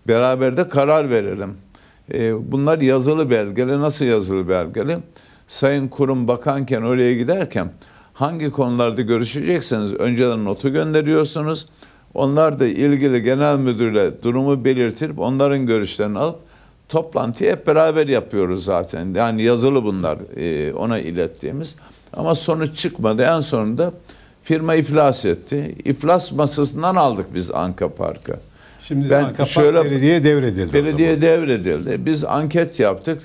beraber de karar verelim. E, bunlar yazılı belgeli. Nasıl yazılı belgeli? Sayın kurum bakanken oraya giderken hangi konularda görüşecekseniz önceden notu gönderiyorsunuz. Onlar da ilgili genel müdürle durumu belirtip onların görüşlerini alıp toplantıyı hep beraber yapıyoruz zaten. Yani yazılı bunlar e, ona ilettiğimiz. Ama sonuç çıkmadı. En sonunda firma iflas etti. İflas masasından aldık biz Anka Park'a. Şimdi ben Anka şöyle, belediye devredildi. Belediye devredildi. Biz anket yaptık.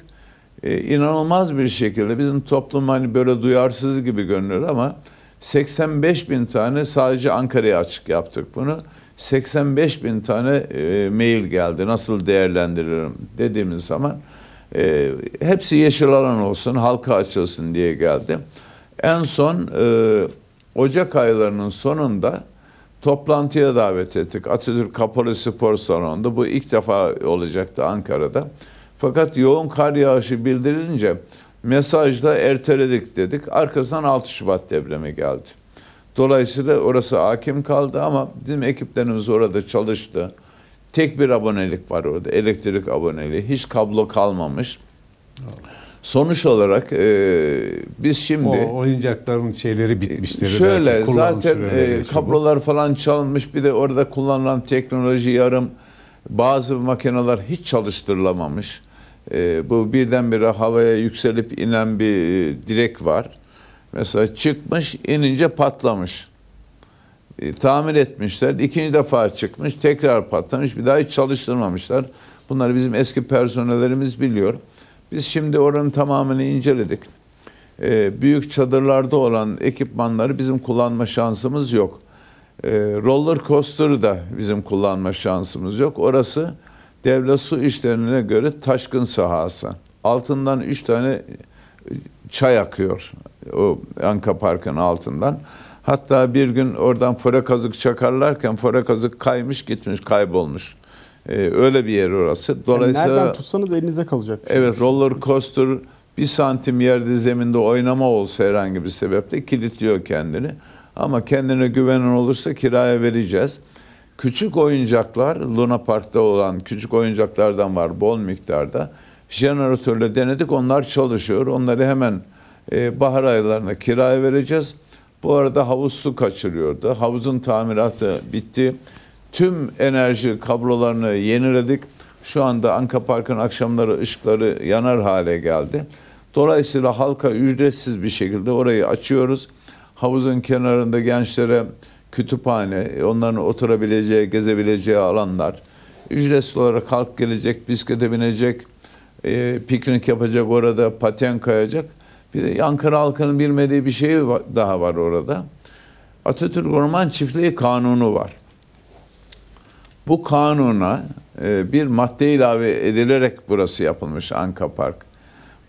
Ee, inanılmaz bir şekilde bizim toplum hani böyle duyarsız gibi görünür ama 85 bin tane sadece Ankara'ya açık yaptık bunu. 85 bin tane e, mail geldi. Nasıl değerlendiririm dediğimiz zaman e, hepsi yeşil alan olsun, halka açılsın diye geldi. En son e, Ocak aylarının sonunda toplantıya davet ettik. Atatürk Kapalı Spor Salonu'nda. Bu ilk defa olacaktı Ankara'da. Fakat yoğun kar yağışı bildirilince mesajla erteledik dedik. Arkasından 6 Şubat depremi geldi. Dolayısıyla orası hakim kaldı ama bizim ekiplerimiz orada çalıştı. Tek bir abonelik var orada. Elektrik aboneliği. Hiç kablo kalmamış. Evet. Sonuç olarak e, biz şimdi... O oyuncakların şeyleri bitmiştir. E, şöyle belki, zaten e, kablolar bu. falan çalınmış bir de orada kullanılan teknoloji yarım bazı makineler hiç çalıştırılamamış. E, bu birdenbire havaya yükselip inen bir e, direk var. Mesela çıkmış inince patlamış. E, tamir etmişler. ikinci defa çıkmış tekrar patlamış. Bir daha hiç çalıştırmamışlar. Bunları bizim eski personellerimiz biliyor. Biz şimdi oranın tamamını inceledik. E, büyük çadırlarda olan ekipmanları bizim kullanma şansımız yok. E, roller coaster'ı da bizim kullanma şansımız yok. Orası devlet su işlerine göre taşkın sahası. Altından üç tane çay akıyor o Anka Park'ın altından. Hatta bir gün oradan fora kazık çakarlarken fora kazık kaymış gitmiş kaybolmuş. E, öyle bir yer orası. Dolayısıyla yani nereden tutsanız elinize kalacak. Evet roller coaster bir santim yerde zeminde oynama olsa herhangi bir sebeple kilitliyor kendini. Ama kendine güvenen olursa kiraya vereceğiz. Küçük oyuncaklar, Luna Park'ta olan küçük oyuncaklardan var bol miktarda. Jeneratörle denedik, onlar çalışıyor. Onları hemen e, bahar aylarına kiraya vereceğiz. Bu arada havuz su kaçırıyordu. Havuzun tamiratı bitti tüm enerji kablolarını yeniledik. Şu anda Anka Park'ın akşamları ışıkları yanar hale geldi. Dolayısıyla halka ücretsiz bir şekilde orayı açıyoruz. Havuzun kenarında gençlere kütüphane, onların oturabileceği, gezebileceği alanlar. Ücretsiz olarak halk gelecek, bisiklete binecek, e, piknik yapacak orada, paten kayacak. Bir de Ankara halkının bilmediği bir şey daha var orada. Atatürk Orman Çiftliği Kanunu var. Bu kanuna e, bir madde ilave edilerek burası yapılmış Anka Park.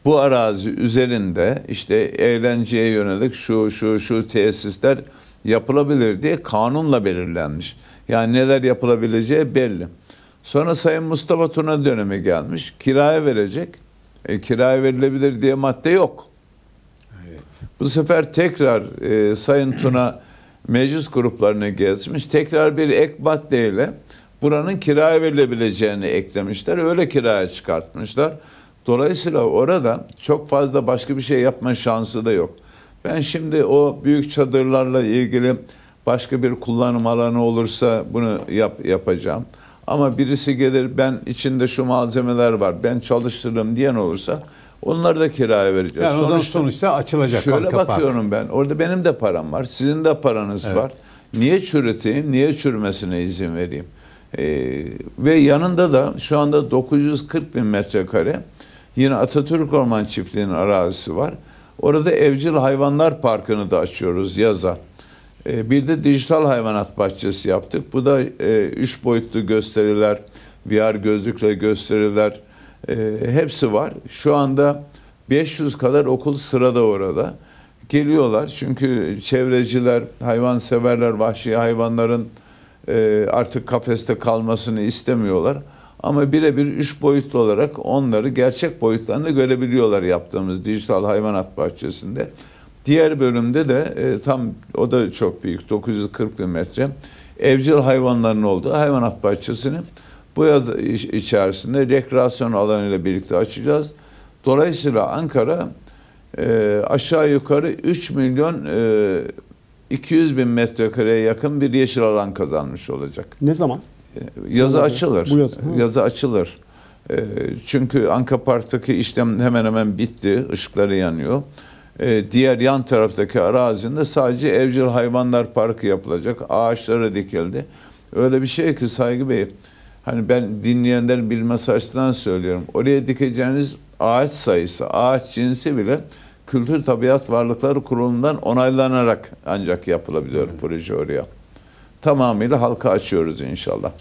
Bu arazi üzerinde işte eğlenceye yönelik şu şu şu tesisler yapılabilir diye kanunla belirlenmiş. Yani neler yapılabileceği belli. Sonra Sayın Mustafa Tuna dönemi gelmiş. Kiraya verecek. E, kiraya verilebilir diye madde yok. Evet. Bu sefer tekrar e, Sayın Tuna meclis gruplarını gezmiş. Tekrar bir ek maddeyle buranın kiraya verilebileceğini eklemişler. Öyle kiraya çıkartmışlar. Dolayısıyla orada çok fazla başka bir şey yapma şansı da yok. Ben şimdi o büyük çadırlarla ilgili başka bir kullanım alanı olursa bunu yap, yapacağım. Ama birisi gelir ben içinde şu malzemeler var ben çalıştırırım diyen olursa onları da kiraya vereceğiz. Yani sonuçta, sonuçta açılacak. Şöyle kapat. bakıyorum ben orada benim de param var sizin de paranız evet. var. Niye çürüteyim niye çürümesine izin vereyim? Ee, ve yanında da şu anda 940 bin metrekare yine Atatürk Orman Çiftliği'nin arazisi var. Orada Evcil Hayvanlar Parkı'nı da açıyoruz yaza. Ee, bir de dijital hayvanat bahçesi yaptık. Bu da e, üç boyutlu gösteriler, VR gözlükle gösteriler e, hepsi var. Şu anda 500 kadar okul sırada orada. Geliyorlar çünkü çevreciler, hayvanseverler, vahşi hayvanların ee, artık kafeste kalmasını istemiyorlar. Ama birebir üç boyutlu olarak onları gerçek boyutlarını görebiliyorlar yaptığımız dijital hayvanat bahçesinde. Diğer bölümde de e, tam o da çok büyük 940 bin metre evcil hayvanların olduğu hayvanat bahçesini bu yaz içerisinde rekreasyon alanıyla birlikte açacağız. Dolayısıyla Ankara e, aşağı yukarı 3 milyon e, 200 bin metrekareye yakın bir yeşil alan kazanmış olacak. Ne zaman? Ee, yazı açılır. Bu yazı. Hı. Yazı açılır. Ee, çünkü Anka Park'taki işlem hemen hemen bitti. Işıkları yanıyor. Ee, diğer yan taraftaki arazinde sadece Evcil Hayvanlar Parkı yapılacak. Ağaçlara dikildi. Öyle bir şey ki Saygı Bey, hani ben dinleyenler bilmesi açısından söylüyorum. Oraya dikeceğiniz ağaç sayısı, ağaç cinsi bile Kültür Tabiat Varlıkları Kurulu'ndan onaylanarak ancak yapılabiliyor evet. proje oraya. Tamamıyla halka açıyoruz inşallah.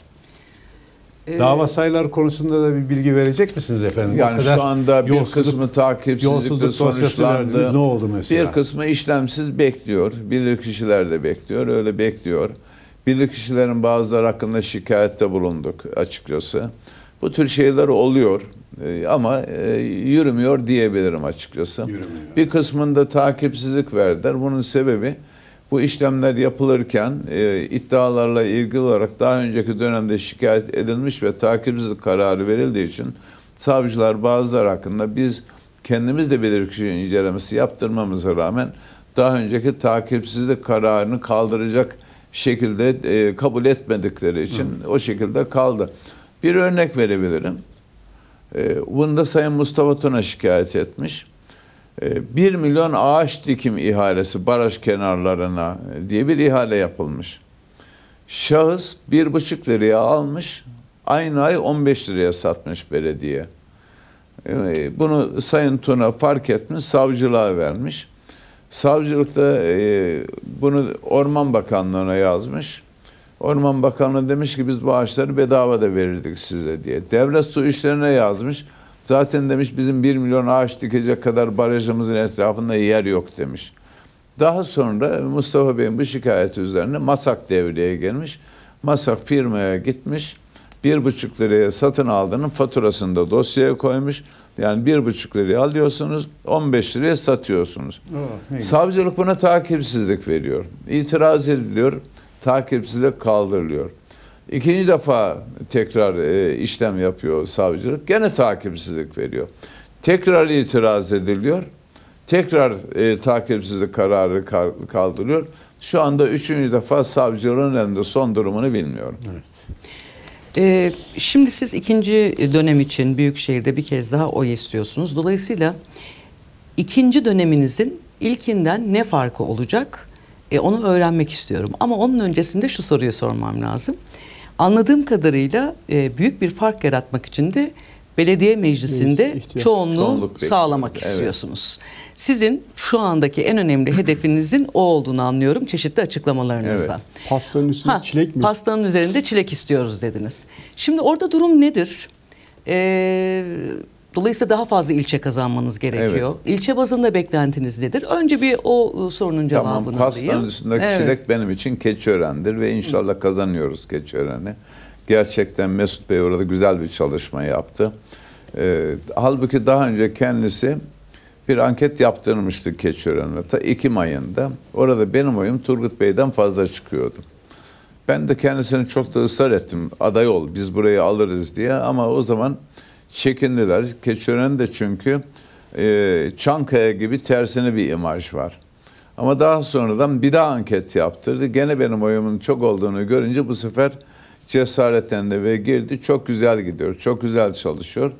Ee, Dava sayılar konusunda da bir bilgi verecek misiniz efendim? Yani şu anda bir kısmı takipsizlikle sonuçlandı. Ne oldu mesela? Bir kısmı işlemsiz bekliyor. Bilir kişiler de bekliyor. Öyle bekliyor. Bilir kişilerin bazıları hakkında şikayette bulunduk açıkçası. Bu tür şeyler oluyor. Ee, ama e, yürümüyor diyebilirim açıkçası. Yürümüyor. Bir kısmında takipsizlik verdiler. Bunun sebebi bu işlemler yapılırken e, iddialarla ilgili olarak daha önceki dönemde şikayet edilmiş ve takipsizlik kararı verildiği için savcılar bazılar hakkında biz kendimiz de bilirkişi incelemesi yaptırmamıza rağmen daha önceki takipsizlik kararını kaldıracak şekilde e, kabul etmedikleri için Hı. o şekilde kaldı. Bir örnek verebilirim. Ee, bunu da Sayın Mustafa Tuna şikayet etmiş. 1 ee, milyon ağaç dikim ihalesi baraj kenarlarına e, diye bir ihale yapılmış. Şahıs 1,5 liraya almış, aynı ay 15 liraya satmış belediye. Ee, bunu Sayın Tuna fark etmiş, savcılığa vermiş. Savcılıkta e, bunu Orman Bakanlığı'na yazmış. Orman Bakanlığı demiş ki biz bu ağaçları bedava da verirdik size diye. Devlet su işlerine yazmış. Zaten demiş bizim 1 milyon ağaç dikecek kadar barajımızın etrafında yer yok demiş. Daha sonra Mustafa Bey'in bu şikayeti üzerine Masak devreye gelmiş. Masak firmaya gitmiş. Bir buçuk liraya satın aldığının faturasını da dosyaya koymuş. Yani bir buçuk liraya alıyorsunuz, 15 liraya satıyorsunuz. Oh, Savcılık buna takipsizlik veriyor. İtiraz ediliyor takipsize kaldırılıyor. İkinci defa tekrar e, işlem yapıyor savcılık. Gene takipsizlik veriyor. Tekrar itiraz ediliyor. Tekrar e, takipsizlik kararı kaldırılıyor. Şu anda üçüncü defa savcılığın elinde son durumunu bilmiyorum. Evet. Ee, şimdi siz ikinci dönem için Büyükşehir'de bir kez daha oy istiyorsunuz. Dolayısıyla ikinci döneminizin ilkinden ne farkı olacak? E, onu öğrenmek istiyorum. Ama onun öncesinde şu soruyu sormam lazım. Anladığım kadarıyla e, büyük bir fark yaratmak için de belediye meclisinde ihtiyaç, çoğunluğu Çoğunluk sağlamak bekliyoruz. istiyorsunuz. Sizin şu andaki en önemli (clears throat) hedefinizin o olduğunu anlıyorum çeşitli açıklamalarınızdan. Evet. Pastanın üstünde ha, çilek mi? Pastanın üzerinde çilek istiyoruz dediniz. Şimdi orada durum nedir? Ee, Dolayısıyla daha fazla ilçe kazanmanız gerekiyor. Evet. İlçe bazında beklentiniz nedir? Önce bir o e, sorunun cevabını tamam, alayım. Tamam, Kastamonu'sundaki evet. çilek benim için Keçiören'dir ve inşallah kazanıyoruz Keçiören'i. Gerçekten Mesut Bey orada güzel bir çalışma yaptı. Ee, halbuki daha önce kendisi bir anket yaptırmıştı Keçiören'e ta Ekim ayında. Orada benim oyum Turgut Bey'den fazla çıkıyordu. Ben de kendisini çok da ısrar ettim. Aday ol, biz burayı alırız diye ama o zaman çekindiler. Keçören de çünkü e, Çankaya gibi tersine bir imaj var. Ama daha sonradan bir daha anket yaptırdı. Gene benim oyumun çok olduğunu görünce bu sefer cesaretlendi ve girdi. Çok güzel gidiyor, çok güzel çalışıyor.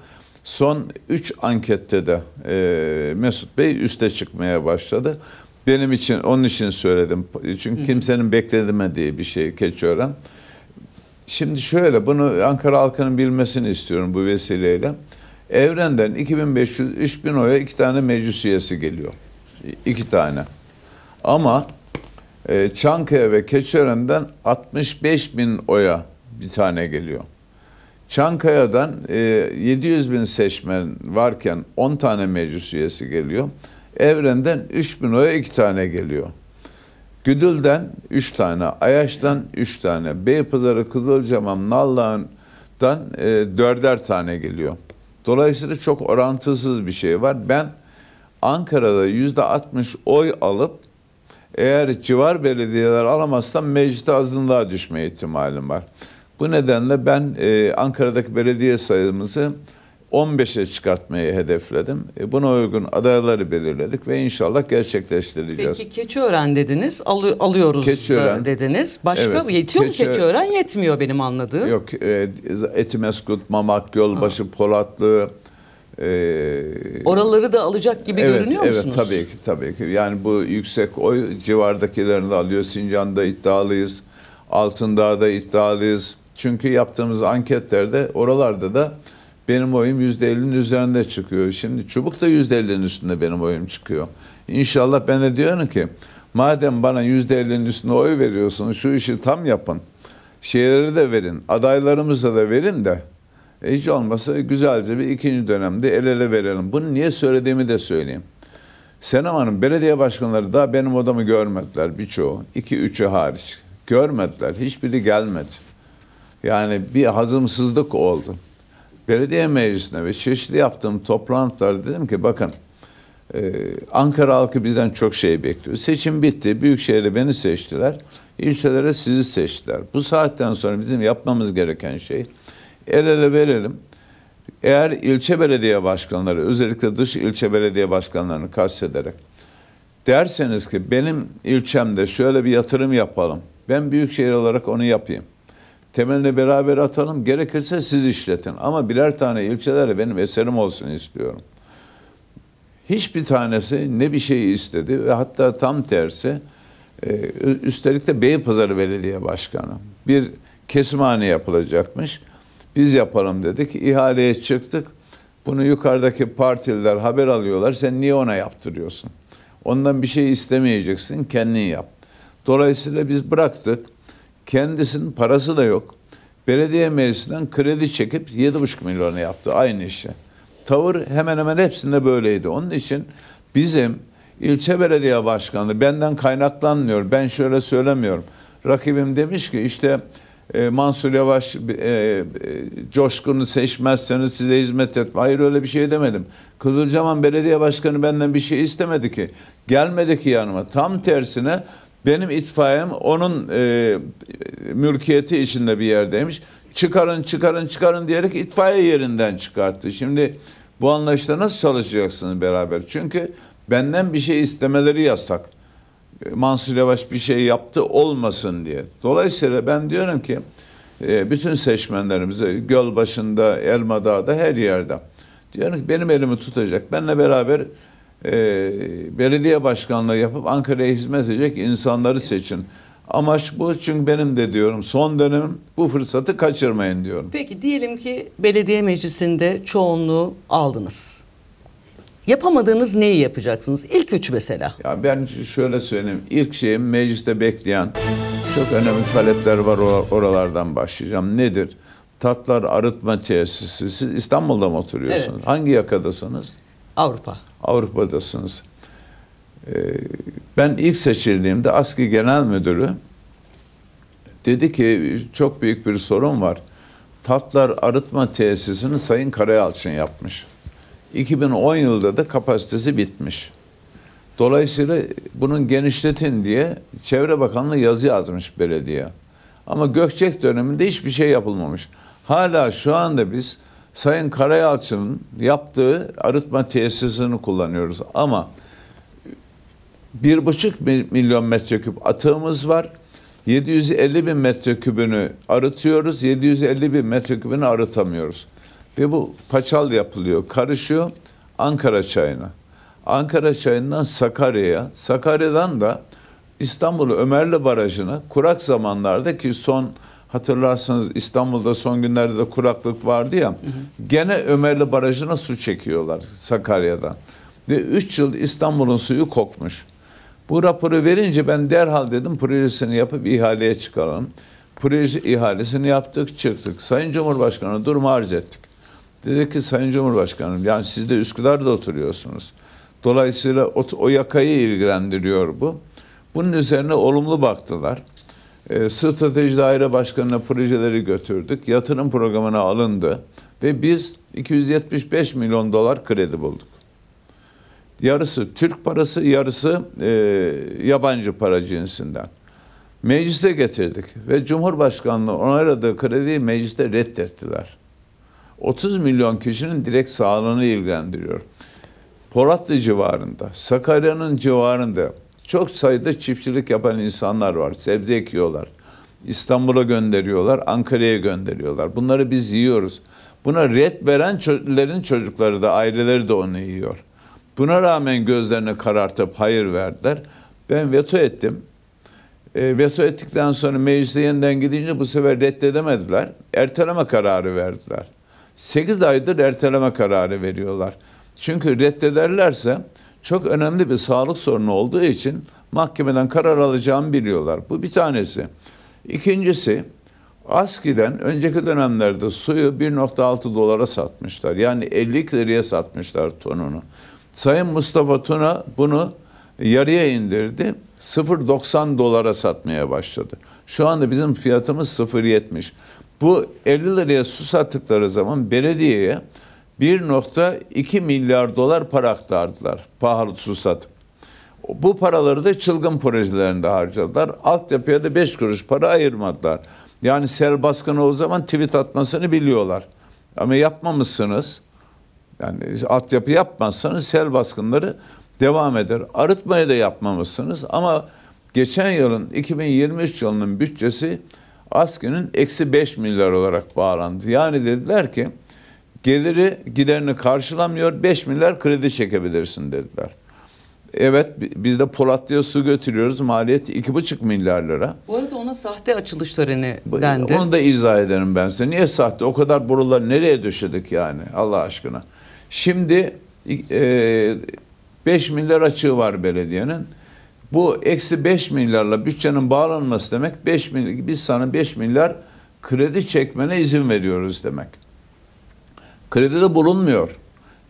Son 3 ankette de e, Mesut Bey üste çıkmaya başladı. Benim için, onun için söyledim. Çünkü kimsenin beklemediği bir şey Keçiören. Şimdi şöyle bunu Ankara halkının bilmesini istiyorum bu vesileyle. Evrenden 2500-3000 oya iki tane meclis üyesi geliyor. İki tane. Ama e, Çankaya ve Keçören'den 65 bin oya bir tane geliyor. Çankaya'dan e, 700 bin seçmen varken 10 tane meclis üyesi geliyor. Evren'den 3000 oya iki tane geliyor. Güdül'den 3 tane, Ayaş'tan 3 tane, Beypazarı, Kızılcamam, Nallıhan'dan 4'er e, tane geliyor. Dolayısıyla çok orantısız bir şey var. Ben Ankara'da %60 oy alıp eğer civar belediyeler alamazsam mecliste azınlığa düşme ihtimalim var. Bu nedenle ben e, Ankara'daki belediye sayımızı 15'e çıkartmayı hedefledim. E, buna uygun adayları belirledik ve inşallah gerçekleştireceğiz. Peki Keçiören dediniz, alı, alıyoruz Keçiören, dediniz. Başka evet, yetiyor Keçiören, mu Keçiören? Yetmiyor benim anladığım. Yok, e, Etimeskut, Mamak, Gölbaşı, ha. Polatlı. E, Oraları da alacak gibi evet, görünüyor musunuz? Evet, tabii ki, tabii ki. Yani bu yüksek oy civardakilerini de alıyor. Sincan'da iddialıyız, Altındağ'da iddialıyız. Çünkü yaptığımız anketlerde oralarda da benim oyum yüzde %50'nin üzerinde çıkıyor. Şimdi çubuk da yüzde %50'nin üstünde benim oyum çıkıyor. İnşallah ben de diyorum ki madem bana yüzde %50'nin üstünde oy veriyorsunuz şu işi tam yapın. Şeyleri de verin, adaylarımıza da verin de e, hiç olmasa güzelce bir ikinci dönemde el ele verelim. Bunu niye söylediğimi de söyleyeyim. Senem Hanım belediye başkanları daha benim odamı görmediler birçoğu. iki üçü hariç. Görmediler. Hiçbiri gelmedi. Yani bir hazımsızlık oldu belediye meclisine ve çeşitli yaptığım toplantılarda dedim ki bakın e, Ankara halkı bizden çok şey bekliyor. Seçim bitti. Büyükşehir'de beni seçtiler. İlçelere sizi seçtiler. Bu saatten sonra bizim yapmamız gereken şey el ele verelim. Eğer ilçe belediye başkanları özellikle dış ilçe belediye başkanlarını kastederek derseniz ki benim ilçemde şöyle bir yatırım yapalım. Ben büyükşehir olarak onu yapayım temeline beraber atalım. Gerekirse siz işletin. Ama birer tane ilçelerle benim eserim olsun istiyorum. Hiçbir tanesi ne bir şey istedi ve hatta tam tersi e, üstelik de Beypazarı Belediye Başkanı. Bir kesimhane yapılacakmış. Biz yapalım dedik. İhaleye çıktık. Bunu yukarıdaki partililer haber alıyorlar. Sen niye ona yaptırıyorsun? Ondan bir şey istemeyeceksin. Kendin yap. Dolayısıyla biz bıraktık. Kendisinin parası da yok. Belediye meclisinden kredi çekip 7,5 milyonu yaptı aynı işi. Tavır hemen hemen hepsinde böyleydi. Onun için bizim ilçe belediye başkanı benden kaynaklanmıyor. Ben şöyle söylemiyorum. Rakibim demiş ki işte e, Mansur Yavaş e, e, coşkunu seçmezseniz size hizmet etme. Hayır öyle bir şey demedim. Kızılcaman Belediye Başkanı benden bir şey istemedi ki. Gelmedi ki yanıma. Tam tersine benim itfaiyem onun e, mülkiyeti içinde bir yerdeymiş. Çıkarın, çıkarın, çıkarın diyerek itfaiye yerinden çıkarttı. Şimdi bu anlayışla nasıl çalışacaksınız beraber? Çünkü benden bir şey istemeleri yasak. E, Mansur Yavaş bir şey yaptı olmasın diye. Dolayısıyla ben diyorum ki e, bütün seçmenlerimize göl başında, Elmadağ'da her yerde diyorum ki benim elimi tutacak. Benle beraber e, belediye başkanlığı yapıp Ankara'ya hizmet edecek insanları seçin. Amaç bu çünkü benim de diyorum son dönem bu fırsatı kaçırmayın diyorum. Peki diyelim ki belediye meclisinde çoğunluğu aldınız. Yapamadığınız neyi yapacaksınız? İlk üç mesela. Ya ben şöyle söyleyeyim. İlk şeyim mecliste bekleyen çok önemli talepler var oralardan başlayacağım. Nedir? Tatlar arıtma tesisi. Siz İstanbul'da mı oturuyorsunuz? Evet. Hangi yakadasınız? Avrupa. Avrupa'dasınız. Ee, ben ilk seçildiğimde ASKİ Genel Müdürü dedi ki çok büyük bir sorun var. Tatlar arıtma tesisini Sayın Karayalçın yapmış. 2010 yılında da kapasitesi bitmiş. Dolayısıyla bunun genişletin diye Çevre Bakanlığı yazı yazmış belediye. Ama Gökçek döneminde hiçbir şey yapılmamış. Hala şu anda biz Sayın Karayalçı'nın yaptığı arıtma tesisini kullanıyoruz ama bir buçuk milyon metreküp atığımız var. 750 bin metrekübünü arıtıyoruz, 750 bin metrekübünü arıtamıyoruz. Ve bu paçal yapılıyor, karışıyor Ankara çayına. Ankara çayından Sakarya'ya, Sakarya'dan da İstanbul'u Ömerli Barajı'na kurak zamanlarda ki son hatırlarsanız İstanbul'da son günlerde de kuraklık vardı ya. Hı hı. Gene Ömerli Barajı'na su çekiyorlar Sakarya'dan. Ve 3 yıl İstanbul'un suyu kokmuş. Bu raporu verince ben derhal dedim projesini yapıp ihaleye çıkaralım. Proje ihalesini yaptık çıktık. Sayın Cumhurbaşkanı durumu arz ettik. Dedi ki Sayın Cumhurbaşkanım yani siz de Üsküdar'da oturuyorsunuz. Dolayısıyla o, o yakayı ilgilendiriyor bu. Bunun üzerine olumlu baktılar. E, Strateji Daire Başkanı'na projeleri götürdük. Yatırım programına alındı ve biz 275 milyon dolar kredi bulduk. Yarısı Türk parası, yarısı e, yabancı para cinsinden. Meclise getirdik ve Cumhurbaşkanlığı onayladığı krediyi mecliste reddettiler. 30 milyon kişinin direkt sağlığını ilgilendiriyor. Polatlı civarında, Sakarya'nın civarında çok sayıda çiftçilik yapan insanlar var. Sebze ekiyorlar. İstanbul'a gönderiyorlar, Ankara'ya gönderiyorlar. Bunları biz yiyoruz. Buna ret verenlerin çocukları da, aileleri de onu yiyor. Buna rağmen gözlerini karartıp hayır verdiler. Ben veto ettim. E, veto ettikten sonra meclise yeniden gidince bu sefer reddedemediler. Erteleme kararı verdiler. 8 aydır erteleme kararı veriyorlar. Çünkü reddederlerse çok önemli bir sağlık sorunu olduğu için mahkemeden karar alacağını biliyorlar. Bu bir tanesi. İkincisi ASKİ'den önceki dönemlerde suyu 1.6 dolara satmışlar. Yani 50 liraya satmışlar tonunu. Sayın Mustafa Tuna bunu yarıya indirdi. 0.90 dolara satmaya başladı. Şu anda bizim fiyatımız 0.70. Bu 50 liraya su sattıkları zaman belediyeye 1.2 milyar dolar para aktardılar pahalı susat. Bu paraları da çılgın projelerinde harcadılar. Altyapıya da 5 kuruş para ayırmadılar. Yani Sel baskını o zaman tweet atmasını biliyorlar. Ama yapmamışsınız. Yani altyapı yapmazsanız sel baskınları devam eder. Arıtmayı da yapmamışsınız ama geçen yılın 2023 yılının bütçesi ASKİ'nin eksi 5 milyar olarak bağlandı. Yani dediler ki geliri giderini karşılamıyor 5 milyar kredi çekebilirsin dediler. Evet biz de Polatlı'ya su götürüyoruz maliyet 2,5 milyar lira. Bu arada ona sahte açılış töreni dendi. Onu da izah ederim ben size. Niye sahte? O kadar borular nereye döşedik yani Allah aşkına. Şimdi e, 5 milyar açığı var belediyenin. Bu eksi 5 milyarla bütçenin bağlanması demek 5 milyar, biz sana 5 milyar kredi çekmene izin veriyoruz demek kredide bulunmuyor.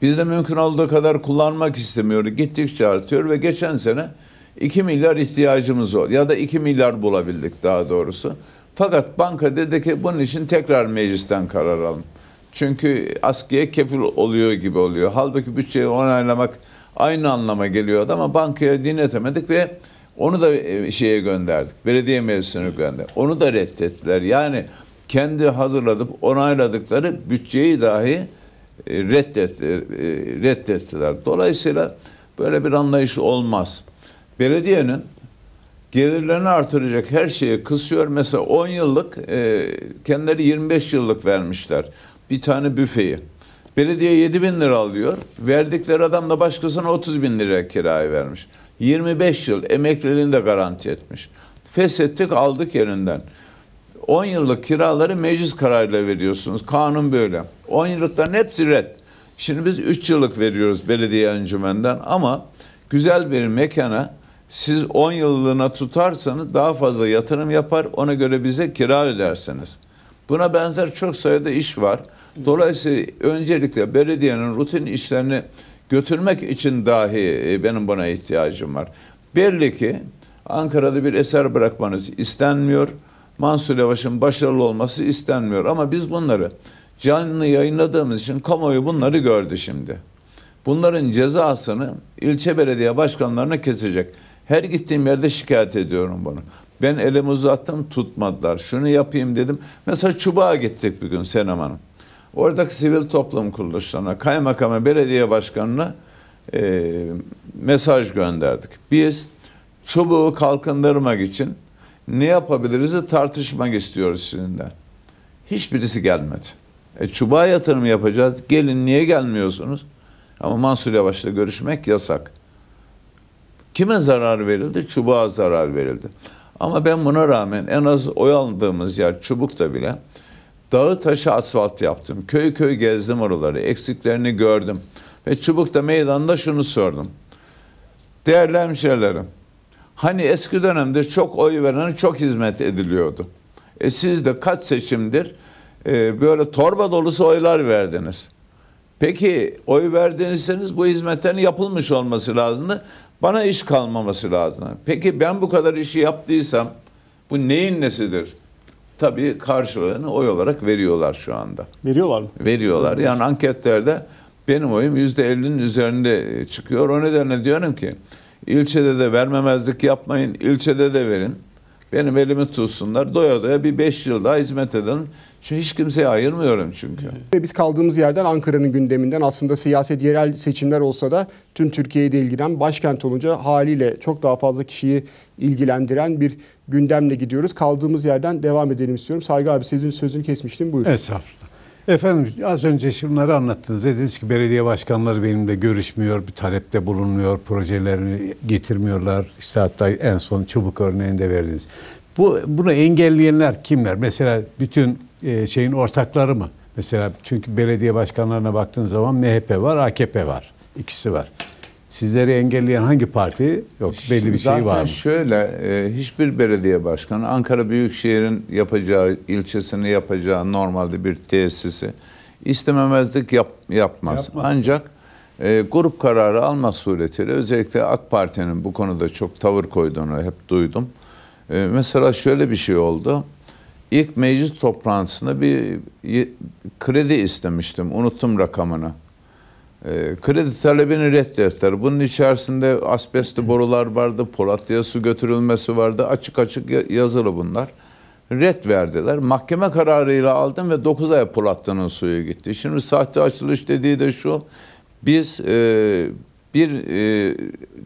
Biz de mümkün olduğu kadar kullanmak istemiyoruz. Gittikçe artıyor ve geçen sene 2 milyar ihtiyacımız oldu. Ya da 2 milyar bulabildik daha doğrusu. Fakat banka dedi ki bunun için tekrar meclisten karar alın. Çünkü askıya kefil oluyor gibi oluyor. Halbuki bütçeyi onaylamak aynı anlama geliyordu ama bankaya dinletemedik ve onu da e, şeye gönderdik. Belediye meclisine gönderdik. Onu da reddettiler. Yani kendi hazırladıp onayladıkları bütçeyi dahi e, reddet, e, e, reddettiler. Dolayısıyla böyle bir anlayış olmaz. Belediyenin gelirlerini artıracak her şeyi kısıyor. Mesela 10 yıllık kendileri 25 yıllık vermişler bir tane büfeyi. Belediye 7 bin lira alıyor. Verdikleri adam da başkasına 30 bin lira kirayı vermiş. 25 yıl emekliliğini de garanti etmiş. Feshettik aldık yerinden. 10 yıllık kiraları meclis kararıyla veriyorsunuz. Kanun böyle. 10 yıllıkların hepsi red. Şimdi biz 3 yıllık veriyoruz belediye encümenden ama güzel bir mekana siz 10 yıllığına tutarsanız daha fazla yatırım yapar, ona göre bize kira ödersiniz. Buna benzer çok sayıda iş var. Dolayısıyla öncelikle belediyenin rutin işlerini götürmek için dahi e, benim buna ihtiyacım var. Belli ki Ankara'da bir eser bırakmanız istenmiyor. Mansur Yavaş'ın başarılı olması istenmiyor. Ama biz bunları canlı yayınladığımız için kamuoyu bunları gördü şimdi. Bunların cezasını ilçe belediye başkanlarına kesecek. Her gittiğim yerde şikayet ediyorum bunu. Ben elimi uzattım tutmadılar. Şunu yapayım dedim. Mesela Çubuğa gittik bir gün Senem Hanım. Oradaki sivil toplum kuruluşlarına, kaymakama, belediye başkanına e, mesaj gönderdik. Biz çubuğu kalkındırmak için ne yapabiliriz de tartışmak istiyoruz sizinle. Hiçbirisi gelmedi. E, çubuğa yatırım yapacağız. Gelin niye gelmiyorsunuz? Ama Mansur Yavaş'la görüşmek yasak. Kime zarar verildi? Çubuğa zarar verildi. Ama ben buna rağmen en az oy aldığımız yer çubukta bile dağı taşı asfalt yaptım. Köy köy gezdim oraları. Eksiklerini gördüm. Ve çubukta meydanda şunu sordum. Değerli hemşehrilerim, Hani eski dönemde çok oy verene çok hizmet ediliyordu. E siz de kaç seçimdir e, böyle torba dolusu oylar verdiniz. Peki oy verdiyseniz bu hizmetlerin yapılmış olması lazımdı. Bana iş kalmaması lazım. Peki ben bu kadar işi yaptıysam bu neyin nesidir? Tabii karşılığını oy olarak veriyorlar şu anda. Veriyorlar mı? Veriyorlar. Yani anketlerde benim oyum %50'nin üzerinde çıkıyor. O nedenle diyorum ki İlçede de vermemezlik yapmayın. İlçede de verin. Benim elimi tutsunlar. Doya doya bir beş yıl daha hizmet edin. Şu hiç kimseye ayırmıyorum çünkü. Ve biz kaldığımız yerden Ankara'nın gündeminden aslında siyaset yerel seçimler olsa da tüm Türkiye'yi de ilgilen başkent olunca haliyle çok daha fazla kişiyi ilgilendiren bir gündemle gidiyoruz. Kaldığımız yerden devam edelim istiyorum. Saygı abi sizin sözünü kesmiştim. Buyurun. Estağfurullah. Efendim az önce şunları anlattınız. Dediniz ki belediye başkanları benimle görüşmüyor, bir talepte bulunmuyor, projelerini getirmiyorlar. İşte hatta en son çubuk örneğini de verdiniz. Bu, bunu engelleyenler kimler? Mesela bütün e, şeyin ortakları mı? Mesela çünkü belediye başkanlarına baktığınız zaman MHP var, AKP var. İkisi var. Sizleri engelleyen hangi parti? Yok belli Şimdi bir şey var mı? Zaten şöyle e, hiçbir belediye başkanı Ankara Büyükşehir'in yapacağı, ilçesini yapacağı normalde bir tesisi istememezlik yap, yapmaz. yapmaz. Ancak e, grup kararı almak suretiyle özellikle AK Parti'nin bu konuda çok tavır koyduğunu hep duydum. E, mesela şöyle bir şey oldu. İlk meclis toplantısında bir kredi istemiştim. Unuttum rakamını. Ee, kredi talebini reddettiler. Bunun içerisinde asbestli borular vardı, Polatlı'ya su götürülmesi vardı. Açık açık yazılı bunlar. Red verdiler. Mahkeme kararıyla aldım ve 9 ay Polatlı'nın suyu gitti. Şimdi sahte açılış dediği de şu. Biz e, bir e,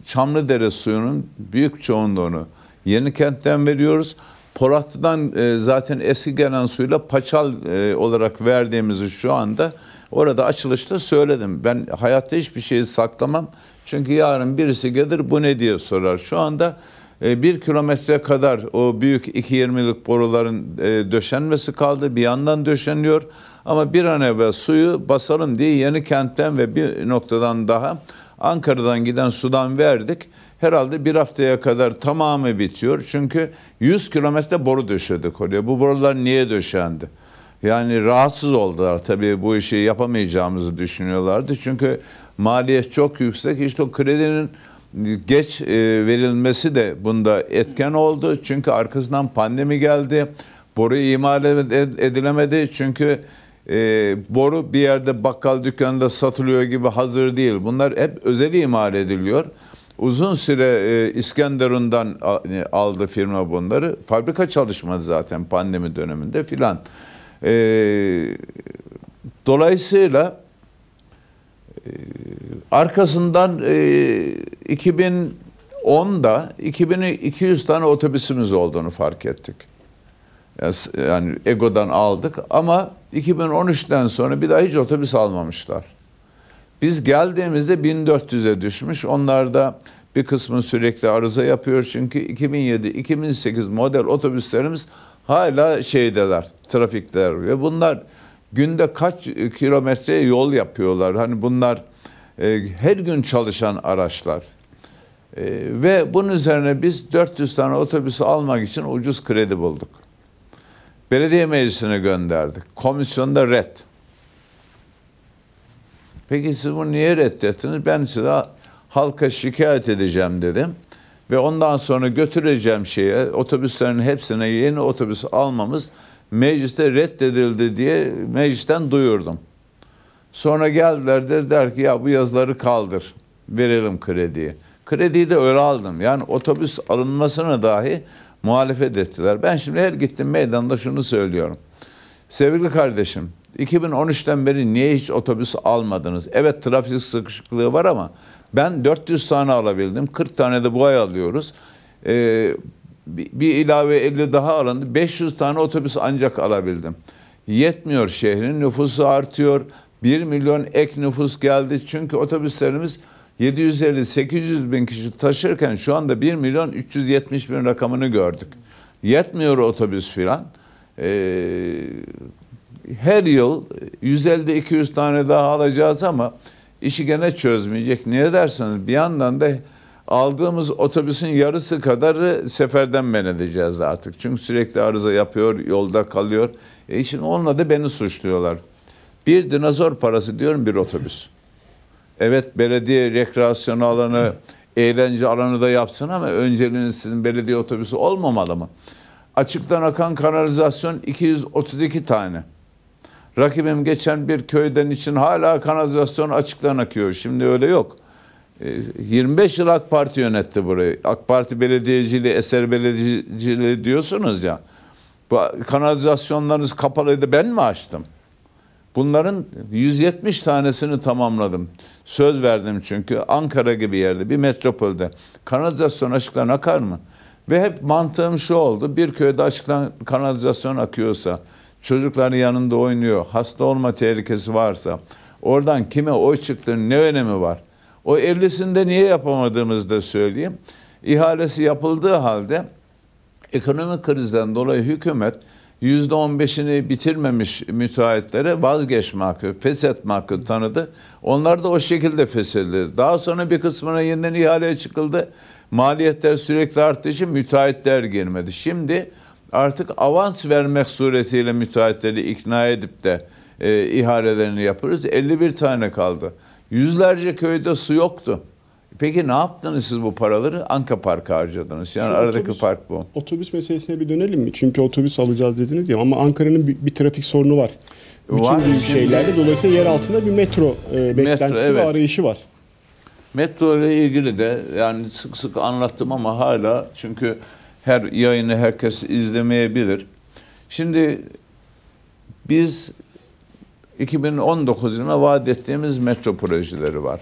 Çamlıdere suyunun büyük çoğunluğunu yeni kentten veriyoruz. Polatlı'dan e, zaten eski gelen suyla paçal e, olarak verdiğimizi şu anda Orada açılışta söyledim. Ben hayatta hiçbir şeyi saklamam. Çünkü yarın birisi gelir bu ne diye sorar. Şu anda e, bir kilometre kadar o büyük 2.20'lik boruların e, döşenmesi kaldı. Bir yandan döşeniyor ama bir an evvel suyu basalım diye yeni kentten ve bir noktadan daha Ankara'dan giden sudan verdik. Herhalde bir haftaya kadar tamamı bitiyor. Çünkü 100 kilometre boru döşedik oraya. Bu borular niye döşendi? Yani rahatsız oldular tabii bu işi yapamayacağımızı düşünüyorlardı. Çünkü maliyet çok yüksek. İşte o kredinin geç e, verilmesi de bunda etken oldu. Çünkü arkasından pandemi geldi. Boru imal edilemedi. Çünkü e, boru bir yerde bakkal dükkanında satılıyor gibi hazır değil. Bunlar hep özel imal ediliyor. Uzun süre e, İskenderun'dan aldı firma bunları. Fabrika çalışmadı zaten pandemi döneminde filan. E, dolayısıyla e, arkasından e, 2010'da 2200 tane otobüsümüz olduğunu fark ettik. Yani Ego'dan aldık ama 2013'ten sonra bir daha hiç otobüs almamışlar. Biz geldiğimizde 1400'e düşmüş. Onlar da bir kısmı sürekli arıza yapıyor çünkü 2007-2008 model otobüslerimiz hala şeydeler, trafikler ve bunlar günde kaç kilometre yol yapıyorlar. Hani bunlar e, her gün çalışan araçlar. E, ve bunun üzerine biz 400 tane otobüsü almak için ucuz kredi bulduk. Belediye meclisine gönderdik. Komisyonda red. Peki siz bunu niye reddettiniz? Ben size halka şikayet edeceğim dedim. Ve ondan sonra götüreceğim şeye otobüslerin hepsine yeni otobüs almamız mecliste reddedildi diye meclisten duyurdum. Sonra geldiler dediler ki ya bu yazıları kaldır verelim krediyi. Krediyi de öyle aldım. Yani otobüs alınmasına dahi muhalefet ettiler. Ben şimdi her gittim meydanda şunu söylüyorum. Sevgili kardeşim 2013'ten beri niye hiç otobüs almadınız? Evet trafik sıkışıklığı var ama ben 400 tane alabildim. 40 tane de bu ay alıyoruz. Ee, bir, bir ilave 50 daha alındı. 500 tane otobüs ancak alabildim. Yetmiyor şehrin nüfusu artıyor. 1 milyon ek nüfus geldi. Çünkü otobüslerimiz 750-800 bin kişi taşırken şu anda 1 milyon 370 bin rakamını gördük. Yetmiyor otobüs filan. Ee, her yıl 150-200 tane daha alacağız ama işi gene çözmeyecek. Niye derseniz bir yandan da aldığımız otobüsün yarısı kadarı seferden men edeceğiz artık. Çünkü sürekli arıza yapıyor, yolda kalıyor. E şimdi onunla da beni suçluyorlar. Bir dinozor parası diyorum bir otobüs. Evet belediye rekreasyon alanı, eğlence alanı da yapsın ama önceliğiniz sizin belediye otobüsü olmamalı mı? Açıktan akan kanalizasyon 232 tane. Rakibim geçen bir köyden için hala kanalizasyon açıktan akıyor. Şimdi öyle yok. 25 e, yıl AK Parti yönetti burayı. AK Parti belediyeciliği, eser belediyeciliği diyorsunuz ya. Bu kanalizasyonlarınız kapalıydı ben mi açtım? Bunların 170 tanesini tamamladım. Söz verdim çünkü Ankara gibi yerde bir metropolde kanalizasyon açıktan akar mı? Ve hep mantığım şu oldu. Bir köyde açıktan kanalizasyon akıyorsa çocukların yanında oynuyor, hasta olma tehlikesi varsa oradan kime oy çıktığının ne önemi var? O evlisinde niye yapamadığımızı da söyleyeyim. İhalesi yapıldığı halde ekonomik krizden dolayı hükümet %15'ini bitirmemiş müteahhitlere vazgeçme hakkı, feshetme hakkı tanıdı. Onlar da o şekilde feshedildi. Daha sonra bir kısmına yeniden ihale çıkıldı. Maliyetler sürekli arttığı için müteahhitler girmedi. Şimdi artık avans vermek suretiyle müteahhitleri ikna edip de e, ihalelerini yaparız. 51 tane kaldı. Yüzlerce köyde su yoktu. Peki ne yaptınız siz bu paraları? Anka Park'a harcadınız. Yani Şu aradaki otobüs, fark bu. Otobüs meselesine bir dönelim mi? Çünkü otobüs alacağız dediniz ya ama Ankara'nın bir, bir trafik sorunu var. Bütün var büyük şeylerde dolayısıyla yer altında bir metro e, beklentisi metro, evet. ve arayışı var. Metro ile ilgili de yani sık sık anlattım ama hala çünkü her yayını herkes izlemeyebilir. Şimdi biz 2019 yılına vaat ettiğimiz metro projeleri var.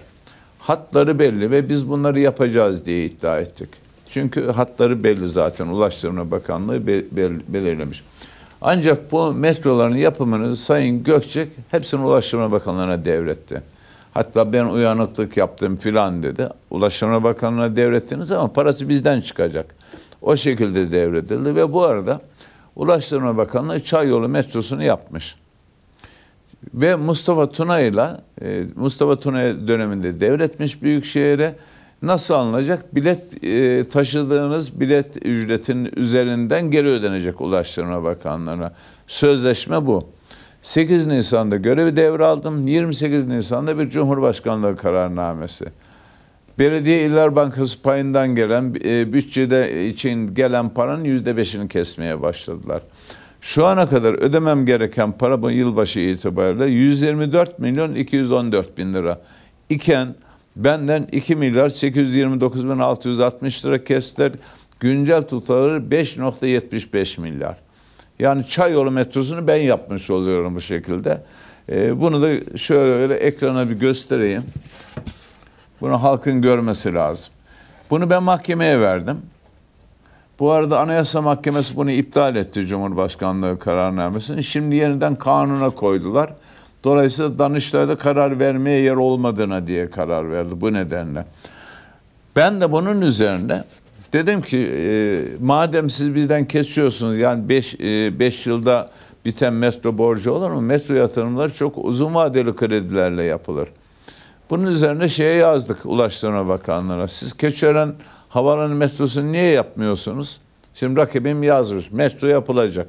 Hatları belli ve biz bunları yapacağız diye iddia ettik. Çünkü hatları belli zaten. Ulaştırma Bakanlığı belirlemiş. Ancak bu metroların yapımını Sayın Gökçek hepsini Ulaştırma Bakanlığı'na devretti. Hatta ben uyanıklık yaptım filan dedi. Ulaştırma Bakanlığı'na devrettiniz ama parası bizden çıkacak. O şekilde devredildi ve bu arada Ulaştırma Bakanlığı Çay Yolu metrosunu yapmış. Ve Mustafa Tuna'yla e, Mustafa Tunay döneminde devretmiş büyük Büyükşehir'e nasıl alınacak? Bilet e, taşıdığınız bilet ücretinin üzerinden geri ödenecek Ulaştırma Bakanlığı'na. Sözleşme bu. 8 Nisan'da görevi devraldım. 28 Nisan'da bir Cumhurbaşkanlığı kararnamesi. Belediye İller Bankası payından gelen e, bütçede için gelen paranın yüzde beşini kesmeye başladılar. Şu ana kadar ödemem gereken para bu yılbaşı itibariyle 124 milyon 214 bin lira iken benden 2 milyar 829 bin 660 lira kestiler. Güncel tutarı 5.75 milyar. Yani çay Çayolu metrosunu ben yapmış oluyorum bu şekilde. E, bunu da şöyle ekrana bir göstereyim. Bunu halkın görmesi lazım. Bunu ben mahkemeye verdim. Bu arada Anayasa Mahkemesi bunu iptal etti Cumhurbaşkanlığı kararnamesini. Şimdi yeniden kanuna koydular. Dolayısıyla Danıştay'da karar vermeye yer olmadığına diye karar verdi bu nedenle. Ben de bunun üzerine dedim ki e, madem siz bizden kesiyorsunuz yani 5 e, beş yılda biten metro borcu olur mu? Metro yatırımları çok uzun vadeli kredilerle yapılır. Bunun üzerine şeye yazdık Ulaştırma Bakanlığı'na. Siz Keçören Havalanı metrosunu niye yapmıyorsunuz? Şimdi rakibim yazmış. Metro yapılacak.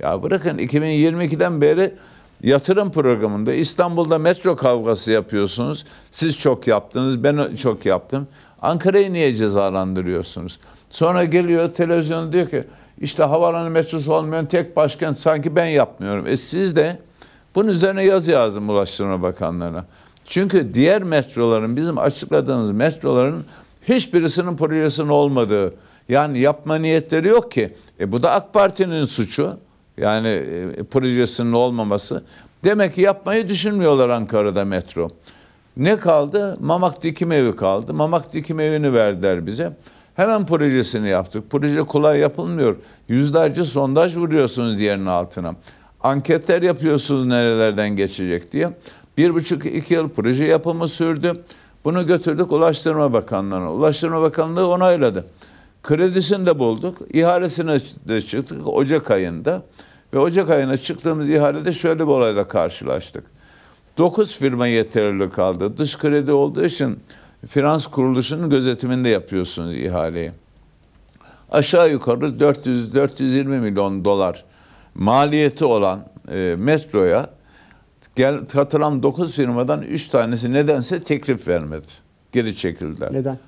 Ya bırakın 2022'den beri yatırım programında İstanbul'da metro kavgası yapıyorsunuz. Siz çok yaptınız, ben çok yaptım. Ankara'yı niye cezalandırıyorsunuz? Sonra geliyor televizyon diyor ki işte havalanı metrosu olmayan tek başkent sanki ben yapmıyorum. E siz de bunun üzerine yazı yazdım Ulaştırma Bakanlığı'na. Çünkü diğer metroların, bizim açıkladığımız metroların hiçbirisinin projesinin olmadığı, yani yapma niyetleri yok ki. E bu da AK Parti'nin suçu. Yani e, projesinin olmaması. Demek ki yapmayı düşünmüyorlar Ankara'da metro. Ne kaldı? Mamak dikim evi kaldı. Mamak dikim evini verdiler bize. Hemen projesini yaptık. Proje kolay yapılmıyor. Yüzlerce sondaj vuruyorsunuz diğerinin altına. Anketler yapıyorsunuz nerelerden geçecek diye. Bir buçuk iki yıl proje yapımı sürdü. Bunu götürdük Ulaştırma Bakanlığı'na. Ulaştırma Bakanlığı onayladı. Kredisini de bulduk. İhalesine de çıktık Ocak ayında. Ve Ocak ayına çıktığımız ihalede şöyle bir olayla karşılaştık. Dokuz firma yeterli kaldı. Dış kredi olduğu için finans kuruluşunun gözetiminde yapıyorsunuz ihaleyi. Aşağı yukarı 400-420 milyon dolar maliyeti olan e, metroya Gel, katılan 9 firmadan 3 tanesi nedense teklif vermedi. Geri çekildiler. Neden?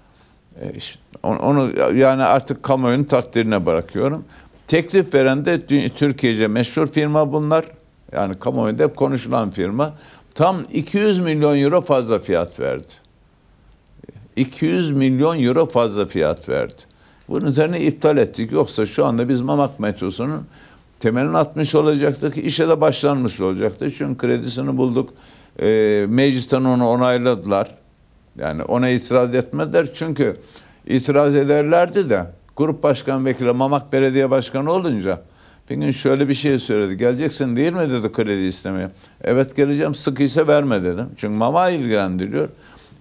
E, işte, onu, onu yani artık kamuoyunun takdirine bırakıyorum. Teklif veren de Türkiye'ce meşhur firma bunlar. Yani kamuoyunda hep konuşulan firma. Tam 200 milyon euro fazla fiyat verdi. 200 milyon euro fazla fiyat verdi. Bunun üzerine iptal ettik. Yoksa şu anda biz Mamak metrosunun temelini atmış olacaktık, işe de başlanmış olacaktı. Çünkü kredisini bulduk, e, meclisten onu onayladılar. Yani ona itiraz etmediler çünkü itiraz ederlerdi de grup başkan vekili Mamak Belediye Başkanı olunca bir gün şöyle bir şey söyledi. Geleceksin değil mi dedi kredi istemeye. Evet geleceğim sıkıysa verme dedim. Çünkü mama ilgilendiriyor.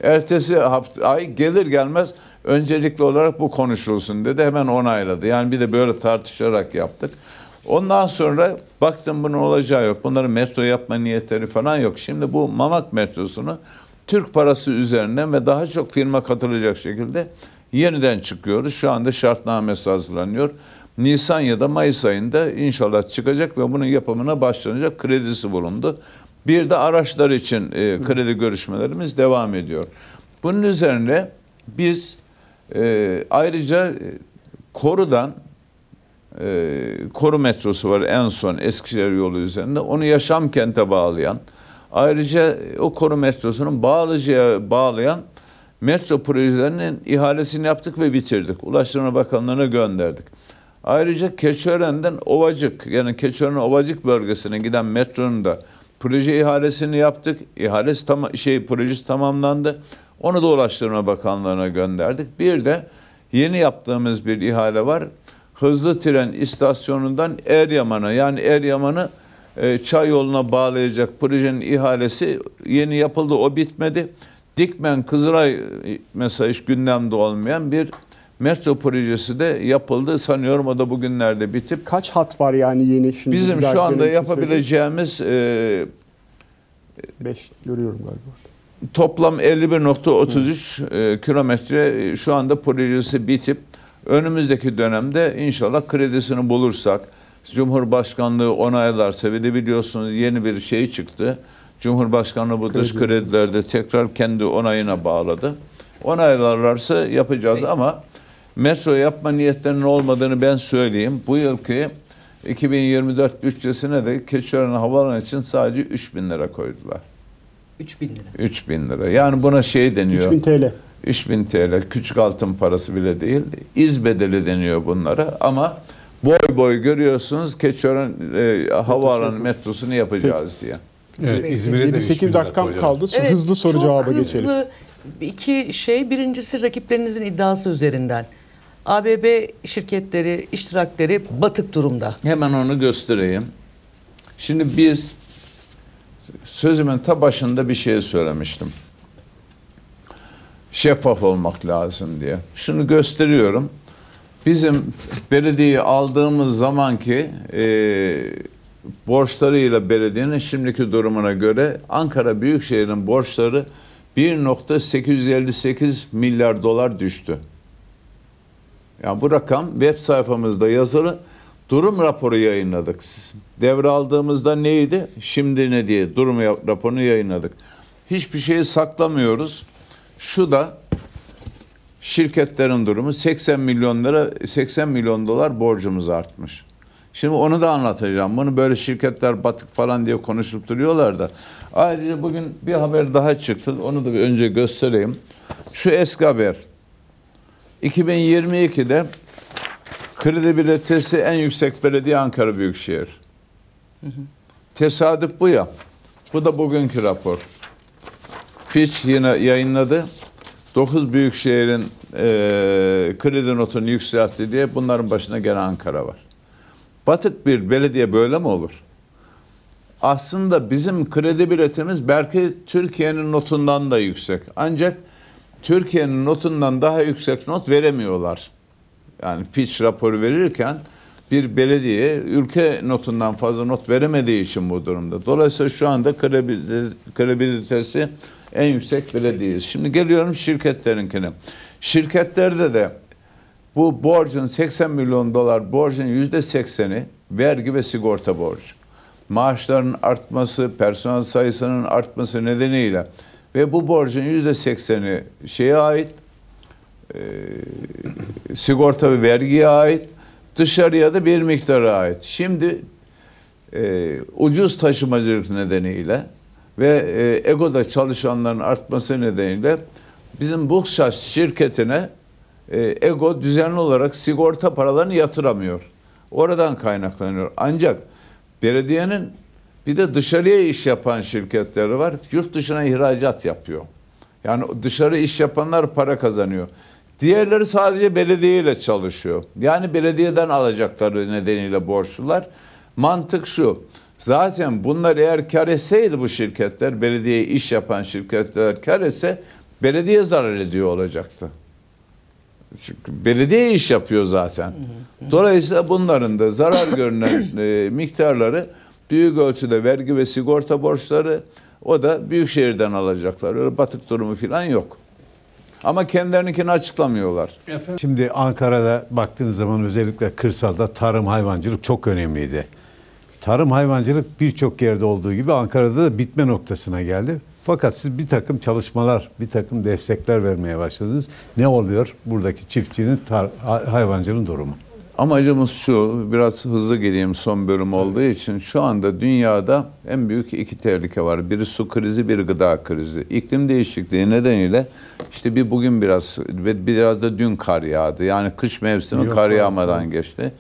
Ertesi hafta ay gelir gelmez öncelikli olarak bu konuşulsun dedi. Hemen onayladı. Yani bir de böyle tartışarak yaptık. Ondan sonra baktım bunun olacağı yok. Bunların metro yapma niyetleri falan yok. Şimdi bu Mamak metrosunu Türk parası üzerinden ve daha çok firma katılacak şekilde yeniden çıkıyoruz. Şu anda şartnamesi hazırlanıyor. Nisan ya da Mayıs ayında inşallah çıkacak ve bunun yapımına başlanacak kredisi bulundu. Bir de araçlar için e, kredi görüşmelerimiz devam ediyor. Bunun üzerine biz e, ayrıca e, korudan e, Koru metrosu var en son Eskişehir yolu üzerinde. Onu yaşam kente bağlayan, ayrıca o Koru metrosunun Bağlıca'ya bağlayan metro projelerinin ihalesini yaptık ve bitirdik. Ulaştırma Bakanlığı'na gönderdik. Ayrıca Keçören'den Ovacık yani Keçören Ovacık bölgesine giden metronun da proje ihalesini yaptık. İhalesi tam şey projesi tamamlandı. Onu da Ulaştırma Bakanlığı'na gönderdik. Bir de yeni yaptığımız bir ihale var hızlı tren istasyonundan Eryaman'a yani Eryaman'ı e, çay yoluna bağlayacak projenin ihalesi yeni yapıldı o bitmedi. Dikmen Kızılay e, mesela hiç gündemde olmayan bir metro projesi de yapıldı. Sanıyorum o da bugünlerde bitip. Kaç hat var yani yeni şimdi? Bizim şu anda yapabileceğimiz 5 e, Beş, görüyorum galiba. Toplam 51.33 e, kilometre e, şu anda projesi bitip Önümüzdeki dönemde inşallah kredisini bulursak, Cumhurbaşkanlığı onaylarsa ve de biliyorsunuz yeni bir şey çıktı. Cumhurbaşkanlığı bu Kredi. dış kredilerde tekrar kendi onayına bağladı. Onaylarlarsa yapacağız ama metro yapma niyetlerinin olmadığını ben söyleyeyim. Bu yılki 2024 bütçesine de Keçiören Havalanı için sadece 3 bin lira koydular. 3 bin lira. 3 bin lira. Yani buna şey deniyor. 3 bin TL. 3000 TL küçük altın parası bile değil. İz bedeli deniyor bunlara ama boy boy görüyorsunuz Keçiören e, havaalanı metrosunu yapacağız Peki. diye. Evet, İzmir'e de 8 dakikam kaldı. Evet, hızlı soru çok cevaba hızlı geçelim. İki şey. Birincisi rakiplerinizin iddiası üzerinden. ABB şirketleri, iştirakleri batık durumda. Hemen onu göstereyim. Şimdi biz sözümün ta başında bir şey söylemiştim şeffaf olmak lazım diye. Şunu gösteriyorum. Bizim belediyeyi aldığımız zamanki e, borçlarıyla belediyenin şimdiki durumuna göre Ankara Büyükşehir'in borçları 1.858 milyar dolar düştü. Yani bu rakam web sayfamızda yazılı. Durum raporu yayınladık. Devraldığımızda neydi? Şimdi ne diye durum raporunu yayınladık. Hiçbir şeyi saklamıyoruz. Şu da şirketlerin durumu 80 milyon lira 80 milyon dolar borcumuz artmış. Şimdi onu da anlatacağım. Bunu böyle şirketler batık falan diye konuşup duruyorlar da. Ayrıca bugün bir haber daha çıktı. Onu da bir önce göstereyim. Şu eski haber. 2022'de kredibilitesi en yüksek belediye Ankara Büyükşehir. Hı hı. Tesadüf bu ya. Bu da bugünkü rapor. Fitch yine yayınladı. 9 büyük şehrin e, kredi notunu yükseltti diye bunların başına gene Ankara var. Batık bir belediye böyle mi olur? Aslında bizim kredi biletimiz belki Türkiye'nin notundan da yüksek. Ancak Türkiye'nin notundan daha yüksek not veremiyorlar. Yani Fitch raporu verirken bir belediye ülke notundan fazla not veremediği için bu durumda. Dolayısıyla şu anda kredi kredibilitesi en yüksek belediyeyiz. Şimdi geliyorum şirketlerinkine. Şirketlerde de bu borcun 80 milyon dolar borcun yüzde sekseni vergi ve sigorta borcu. Maaşların artması, personel sayısının artması nedeniyle ve bu borcun yüzde sekseni şeye ait, e, sigorta ve vergiye ait, dışarıya da bir miktara ait. Şimdi e, ucuz taşımacılık nedeniyle ve e, EGO'da çalışanların artması nedeniyle bizim Buxaş şirketine e, EGO düzenli olarak sigorta paralarını yatıramıyor. Oradan kaynaklanıyor. Ancak belediyenin bir de dışarıya iş yapan şirketleri var. Yurt dışına ihracat yapıyor. Yani dışarı iş yapanlar para kazanıyor. Diğerleri sadece belediyeyle çalışıyor. Yani belediyeden alacakları nedeniyle borçlular. Mantık şu. Zaten bunlar eğer kar etseydi bu şirketler, belediye iş yapan şirketler kar etse belediye zarar ediyor olacaktı. Çünkü belediye iş yapıyor zaten. Dolayısıyla bunların da zarar görünen (coughs) e, miktarları büyük ölçüde vergi ve sigorta borçları o da büyük şehirden alacaklar. Öyle batık durumu falan yok. Ama kendilerininkini açıklamıyorlar. Efendim? Şimdi Ankara'da baktığınız zaman özellikle kırsalda tarım hayvancılık çok önemliydi tarım hayvancılık birçok yerde olduğu gibi Ankara'da da bitme noktasına geldi. Fakat siz bir takım çalışmalar, bir takım destekler vermeye başladınız. Ne oluyor buradaki çiftçinin, tar hayvancının durumu? Amacımız şu, biraz hızlı gideyim son bölüm olduğu için. Şu anda dünyada en büyük iki tehlike var. Biri su krizi, bir gıda krizi. İklim değişikliği nedeniyle işte bir bugün biraz ve biraz da dün kar yağdı. Yani kış mevsimi Yok, kar yağmadan abi. geçti.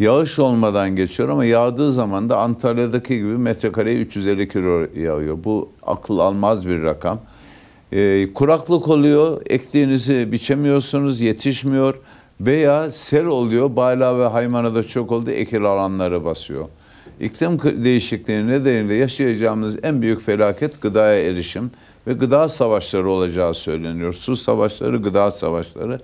Yağış olmadan geçiyor ama yağdığı zaman da Antalya'daki gibi metrekareye 350 kilo yağıyor. Bu akıl almaz bir rakam. E, kuraklık oluyor, ektiğinizi biçemiyorsunuz, yetişmiyor veya sel oluyor. Bayla ve Haymana'da çok oldu, ekil alanları basıyor. İklim değişikliği nedeniyle yaşayacağımız en büyük felaket gıdaya erişim ve gıda savaşları olacağı söyleniyor. Su savaşları, gıda savaşları.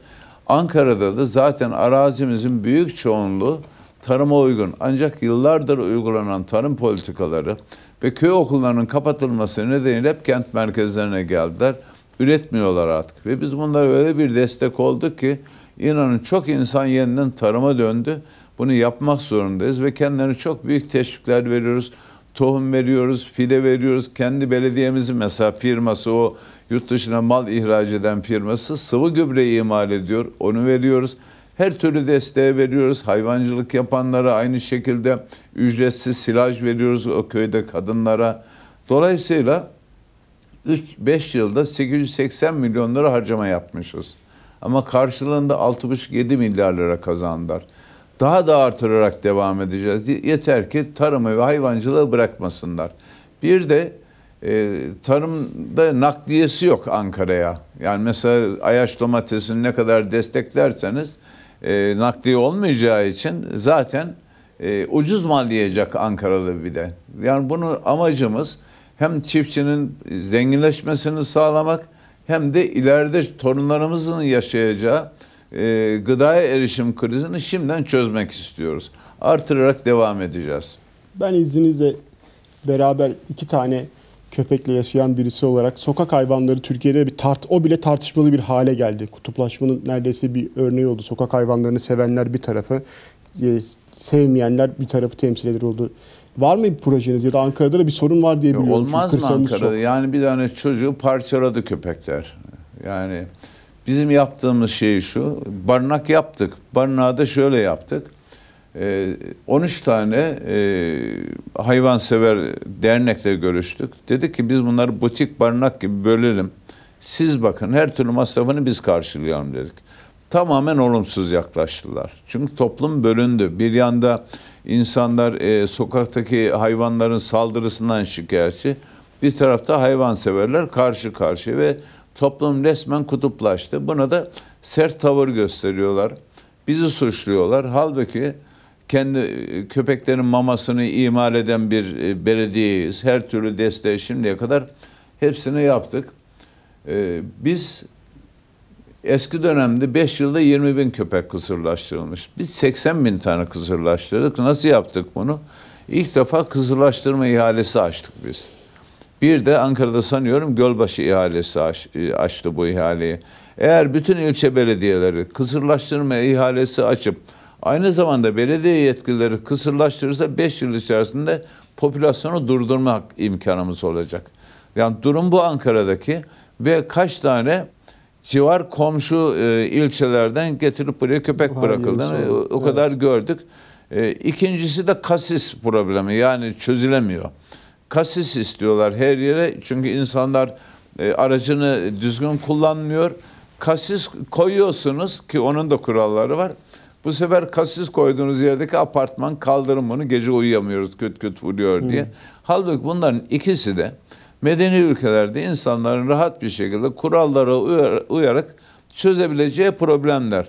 Ankara'da da zaten arazimizin büyük çoğunluğu tarıma uygun. Ancak yıllardır uygulanan tarım politikaları ve köy okullarının kapatılması nedeniyle hep kent merkezlerine geldiler. Üretmiyorlar artık. Ve biz bunlara öyle bir destek olduk ki inanın çok insan yeniden tarıma döndü. Bunu yapmak zorundayız ve kendilerine çok büyük teşvikler veriyoruz. Tohum veriyoruz, fide veriyoruz. Kendi belediyemizin mesela firması o yurt dışına mal ihraç eden firması sıvı gübre imal ediyor. Onu veriyoruz her türlü desteğe veriyoruz. Hayvancılık yapanlara aynı şekilde ücretsiz silaj veriyoruz o köyde kadınlara. Dolayısıyla 3-5 yılda 880 milyon lira harcama yapmışız. Ama karşılığında 6,5-7 milyar lira kazandılar. Daha da artırarak devam edeceğiz. Yeter ki tarımı ve hayvancılığı bırakmasınlar. Bir de e, tarımda nakliyesi yok Ankara'ya. Yani mesela Ayaş domatesini ne kadar desteklerseniz e, nakli olmayacağı için zaten e, ucuz mal yiyecek Ankaralı bir de. Yani bunu amacımız hem çiftçinin zenginleşmesini sağlamak hem de ileride torunlarımızın yaşayacağı e, gıdaya erişim krizini şimdiden çözmek istiyoruz. Artırarak devam edeceğiz. Ben izninizle beraber iki tane köpekle yaşayan birisi olarak sokak hayvanları Türkiye'de bir tart o bile tartışmalı bir hale geldi. Kutuplaşmanın neredeyse bir örneği oldu. Sokak hayvanlarını sevenler bir tarafı, e, sevmeyenler bir tarafı temsil eder oldu. Var mı bir projeniz ya da Ankara'da da bir sorun var diye biliyorum. Olmaz mı Ankara'da? Çok. Yani bir tane çocuğu parçaladı köpekler. Yani bizim yaptığımız şey şu. Barınak yaptık. Barınağı da şöyle yaptık. 13 ee, tane e, hayvansever dernekle görüştük. Dedi ki biz bunları butik barınak gibi bölelim. Siz bakın her türlü masrafını biz karşılayalım dedik. Tamamen olumsuz yaklaştılar. Çünkü toplum bölündü. Bir yanda insanlar e, sokaktaki hayvanların saldırısından şikayetçi. Bir tarafta hayvanseverler karşı karşıya ve toplum resmen kutuplaştı. Buna da sert tavır gösteriyorlar. Bizi suçluyorlar. Halbuki kendi e, köpeklerin mamasını imal eden bir e, belediyeyiz. Her türlü desteği şimdiye kadar hepsini yaptık. E, biz eski dönemde 5 yılda 20 bin köpek kısırlaştırılmış. Biz 80 bin tane kısırlaştırdık. Nasıl yaptık bunu? İlk defa kısırlaştırma ihalesi açtık biz. Bir de Ankara'da sanıyorum Gölbaşı ihalesi aç, açtı bu ihaleyi. Eğer bütün ilçe belediyeleri kısırlaştırma ihalesi açıp Aynı zamanda belediye yetkilileri kısırlaştırırsa 5 yıl içerisinde popülasyonu durdurmak imkanımız olacak. Yani durum bu Ankara'daki ve kaç tane civar komşu e, ilçelerden getirip buraya köpek bırakıldığını o, o kadar evet. gördük. E, ikincisi de kasis problemi yani çözülemiyor. Kasis istiyorlar her yere çünkü insanlar e, aracını düzgün kullanmıyor. Kasis koyuyorsunuz ki onun da kuralları var. Bu sefer kasis koyduğunuz yerdeki apartman kaldırımını gece uyuyamıyoruz kötü kötü vuruyor diye. Hmm. Halbuki bunların ikisi de medeni ülkelerde insanların rahat bir şekilde kurallara uyar, uyarak çözebileceği problemler.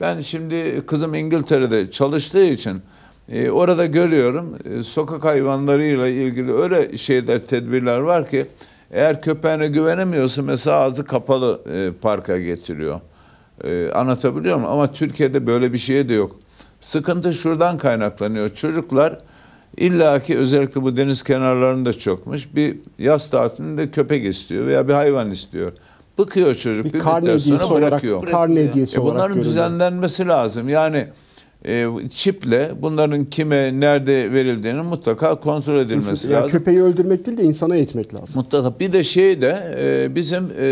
Ben şimdi kızım İngiltere'de çalıştığı için e, orada görüyorum e, sokak hayvanlarıyla ilgili öyle şeyler tedbirler var ki eğer köpeğine güvenemiyorsa mesela ağzı kapalı e, parka getiriyor. Ee, anlatabiliyor muyum? Ama Türkiye'de böyle bir şey de yok. Sıkıntı şuradan kaynaklanıyor. Çocuklar illa ki özellikle bu deniz kenarlarında çokmuş bir yaz tatilinde köpek istiyor veya bir hayvan istiyor. Bıkıyor çocuk bir, bir karne müddet olarak, bırakıyor. Karne hediyesi e bunların olarak görülüyor. düzenlenmesi lazım. Yani e, çiple bunların kime nerede verildiğini mutlaka kontrol edilmesi Kesinlikle. lazım. köpeği öldürmek değil de insana eğitmek lazım. Mutlaka. Bir de şey de e, bizim e,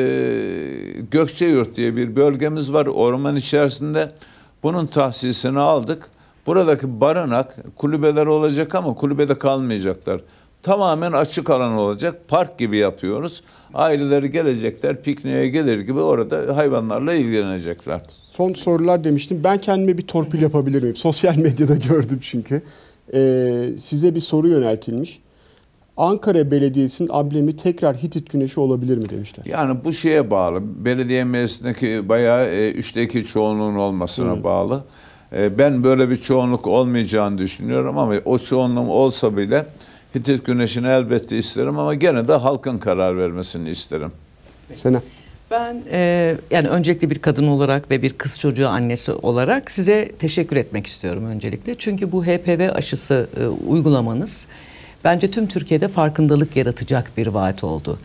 Gökçeyurt diye bir bölgemiz var orman içerisinde. Bunun tahsisini aldık. Buradaki barınak kulübeler olacak ama kulübede kalmayacaklar tamamen açık alan olacak. Park gibi yapıyoruz. Aileleri gelecekler, pikniğe gelir gibi orada hayvanlarla ilgilenecekler. Son sorular demiştim. Ben kendime bir torpil yapabilir miyim? Sosyal medyada (laughs) gördüm çünkü. Ee, size bir soru yöneltilmiş. Ankara Belediyesi'nin ablemi tekrar Hitit Güneşi olabilir mi demişler. Yani bu şeye bağlı. Belediye meclisindeki bayağı e, üçteki çoğunluğun olmasına Hı. bağlı. E, ben böyle bir çoğunluk olmayacağını düşünüyorum ama o çoğunluğum olsa bile Hitit Güneş'ini elbette isterim ama gene de halkın karar vermesini isterim. Sena. Ben e, yani öncelikle bir kadın olarak ve bir kız çocuğu annesi olarak size teşekkür etmek istiyorum öncelikle. Çünkü bu HPV aşısı e, uygulamanız bence tüm Türkiye'de farkındalık yaratacak bir vaat oldu.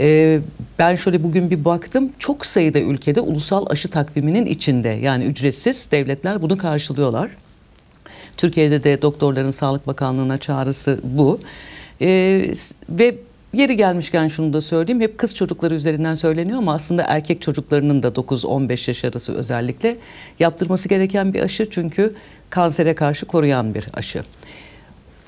Ee, ben şöyle bugün bir baktım çok sayıda ülkede ulusal aşı takviminin içinde yani ücretsiz devletler bunu karşılıyorlar. Türkiye'de de doktorların Sağlık Bakanlığı'na çağrısı bu. E, ve Yeri gelmişken şunu da söyleyeyim. Hep kız çocukları üzerinden söyleniyor ama aslında erkek çocuklarının da 9-15 yaş arası özellikle yaptırması gereken bir aşı çünkü kansere karşı koruyan bir aşı.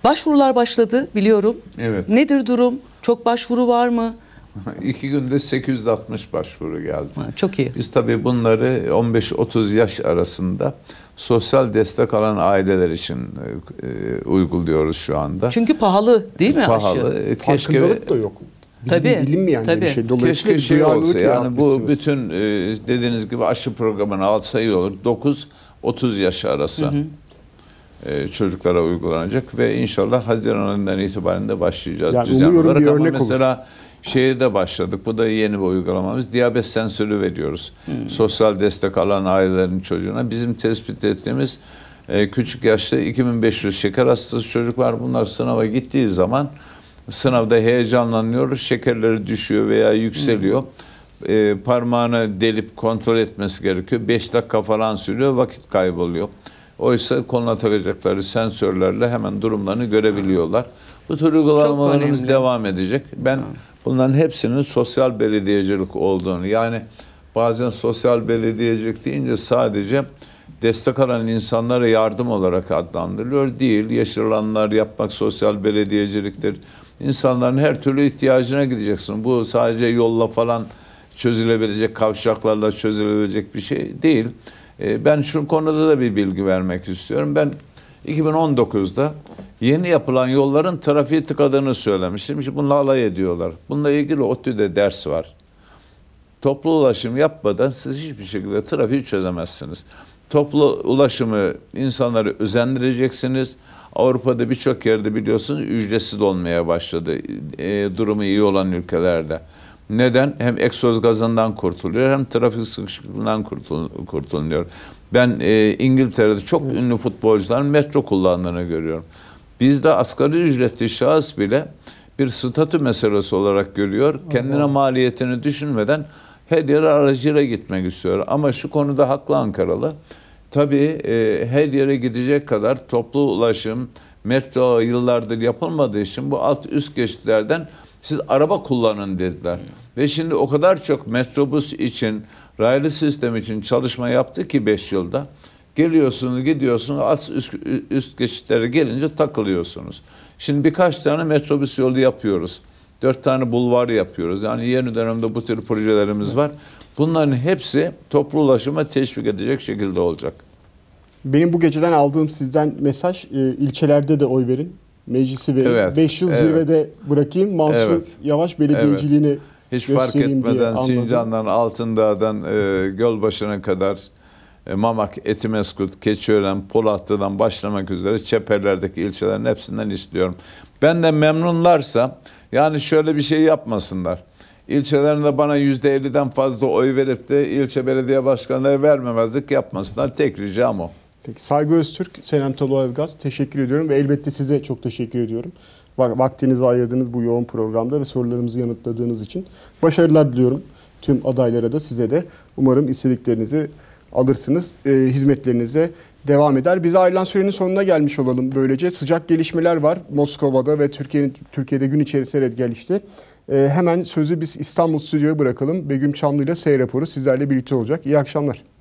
Başvurular başladı biliyorum. Evet. Nedir durum? Çok başvuru var mı? (laughs) İki günde 860 başvuru geldi. çok iyi. Biz tabii bunları 15-30 yaş arasında sosyal destek alan aileler için e, e uyguluyoruz şu anda. Çünkü pahalı değil mi pahalı. aşı? E, Farkındalık da yok. Tabii. Bilinmeyen tabii. bir şey. Dolayısıyla Keşke şey olsa yani bu bütün e, dediğiniz gibi aşı programını alsa iyi olur. 9-30 yaş arası. Hı hı e, çocuklara uygulanacak ve inşallah Haziran ayından itibaren de başlayacağız yani düzenli olarak. Ama mesela olur. Şehirde başladık. Bu da yeni bir uygulamamız. Diyabet sensörü veriyoruz. Hmm. Sosyal destek alan ailelerin çocuğuna. Bizim tespit ettiğimiz e, küçük yaşta 2500 şeker hastası çocuk var. Bunlar sınava gittiği zaman sınavda heyecanlanıyor. Şekerleri düşüyor veya yükseliyor. Hmm e, parmağını delip kontrol etmesi gerekiyor. 5 dakika falan sürüyor, vakit kayboluyor. Oysa koluna takacakları sensörlerle hemen durumlarını görebiliyorlar. Bu tür uygulamalarımız devam edecek. Ben ha. Bunların hepsinin sosyal belediyecilik olduğunu yani bazen sosyal belediyecilik deyince sadece destek alan insanlara yardım olarak adlandırılıyor. Değil, yeşil alanlar yapmak sosyal belediyeciliktir. İnsanların her türlü ihtiyacına gideceksin. Bu sadece yolla falan çözülebilecek, kavşaklarla çözülebilecek bir şey değil. Ee, ben şu konuda da bir bilgi vermek istiyorum. Ben 2019'da yeni yapılan yolların trafiği tıkadığını söylemiştim. Şimdi bununla alay ediyorlar. Bununla ilgili ODTÜ'de ders var. Toplu ulaşım yapmadan siz hiçbir şekilde trafiği çözemezsiniz. Toplu ulaşımı insanları özendireceksiniz. Avrupa'da birçok yerde biliyorsunuz ücretsiz olmaya başladı e, durumu iyi olan ülkelerde. Neden? Hem egzoz gazından kurtuluyor hem trafik sıkışıklığından kurtuluyor. Ben e, İngiltere'de çok evet. ünlü futbolcuların metro kullandığını görüyorum. Bizde asgari ücretli şahıs bile bir statü meselesi olarak görüyor. Allah. Kendine maliyetini düşünmeden her yere aracıyla gitmek istiyor. Ama şu konuda haklı Ankaralı. Tabii e, her yere gidecek kadar toplu ulaşım, metro yıllardır yapılmadığı için bu alt üst geçitlerden siz araba kullanın dediler. Ve şimdi o kadar çok metrobüs için, raylı sistem için çalışma yaptı ki 5 yılda. Geliyorsunuz, gidiyorsunuz, alt üst, üst geçitlere gelince takılıyorsunuz. Şimdi birkaç tane metrobüs yolu yapıyoruz. Dört tane bulvar yapıyoruz. Yani yeni dönemde bu tür projelerimiz var. Bunların hepsi toplu ulaşıma teşvik edecek şekilde olacak. Benim bu geceden aldığım sizden mesaj e, ilçelerde de oy verin. Meclisi verin. evet, Beş yıl evet. zirvede bırakayım. Mansur evet, Yavaş belediyeciliğini evet. Hiç fark etmeden Sincan'dan Altındağ'dan e, Gölbaşı'na kadar e, Mamak, Etimeskut, Keçiören, Polatlı'dan başlamak üzere çeperlerdeki ilçelerin hepsinden istiyorum. Ben de memnunlarsa yani şöyle bir şey yapmasınlar. İlçelerinde bana yüzde elliden fazla oy verip de ilçe belediye başkanları vermemezlik yapmasınlar. Tek ricam o. Peki, Saygı Öztürk, Senem Tolu Evgaz teşekkür ediyorum ve elbette size çok teşekkür ediyorum. Vaktinizi ayırdığınız bu yoğun programda ve sorularımızı yanıtladığınız için başarılar diliyorum tüm adaylara da size de. Umarım istediklerinizi alırsınız. E, hizmetlerinize devam eder. Biz ayrılan sürenin sonuna gelmiş olalım böylece. Sıcak gelişmeler var Moskova'da ve Türkiye'nin Türkiye'de gün içerisinde gelişti. E, hemen sözü biz İstanbul stüdyoya bırakalım. Begüm Çamlı ile seyir raporu sizlerle birlikte olacak. İyi akşamlar.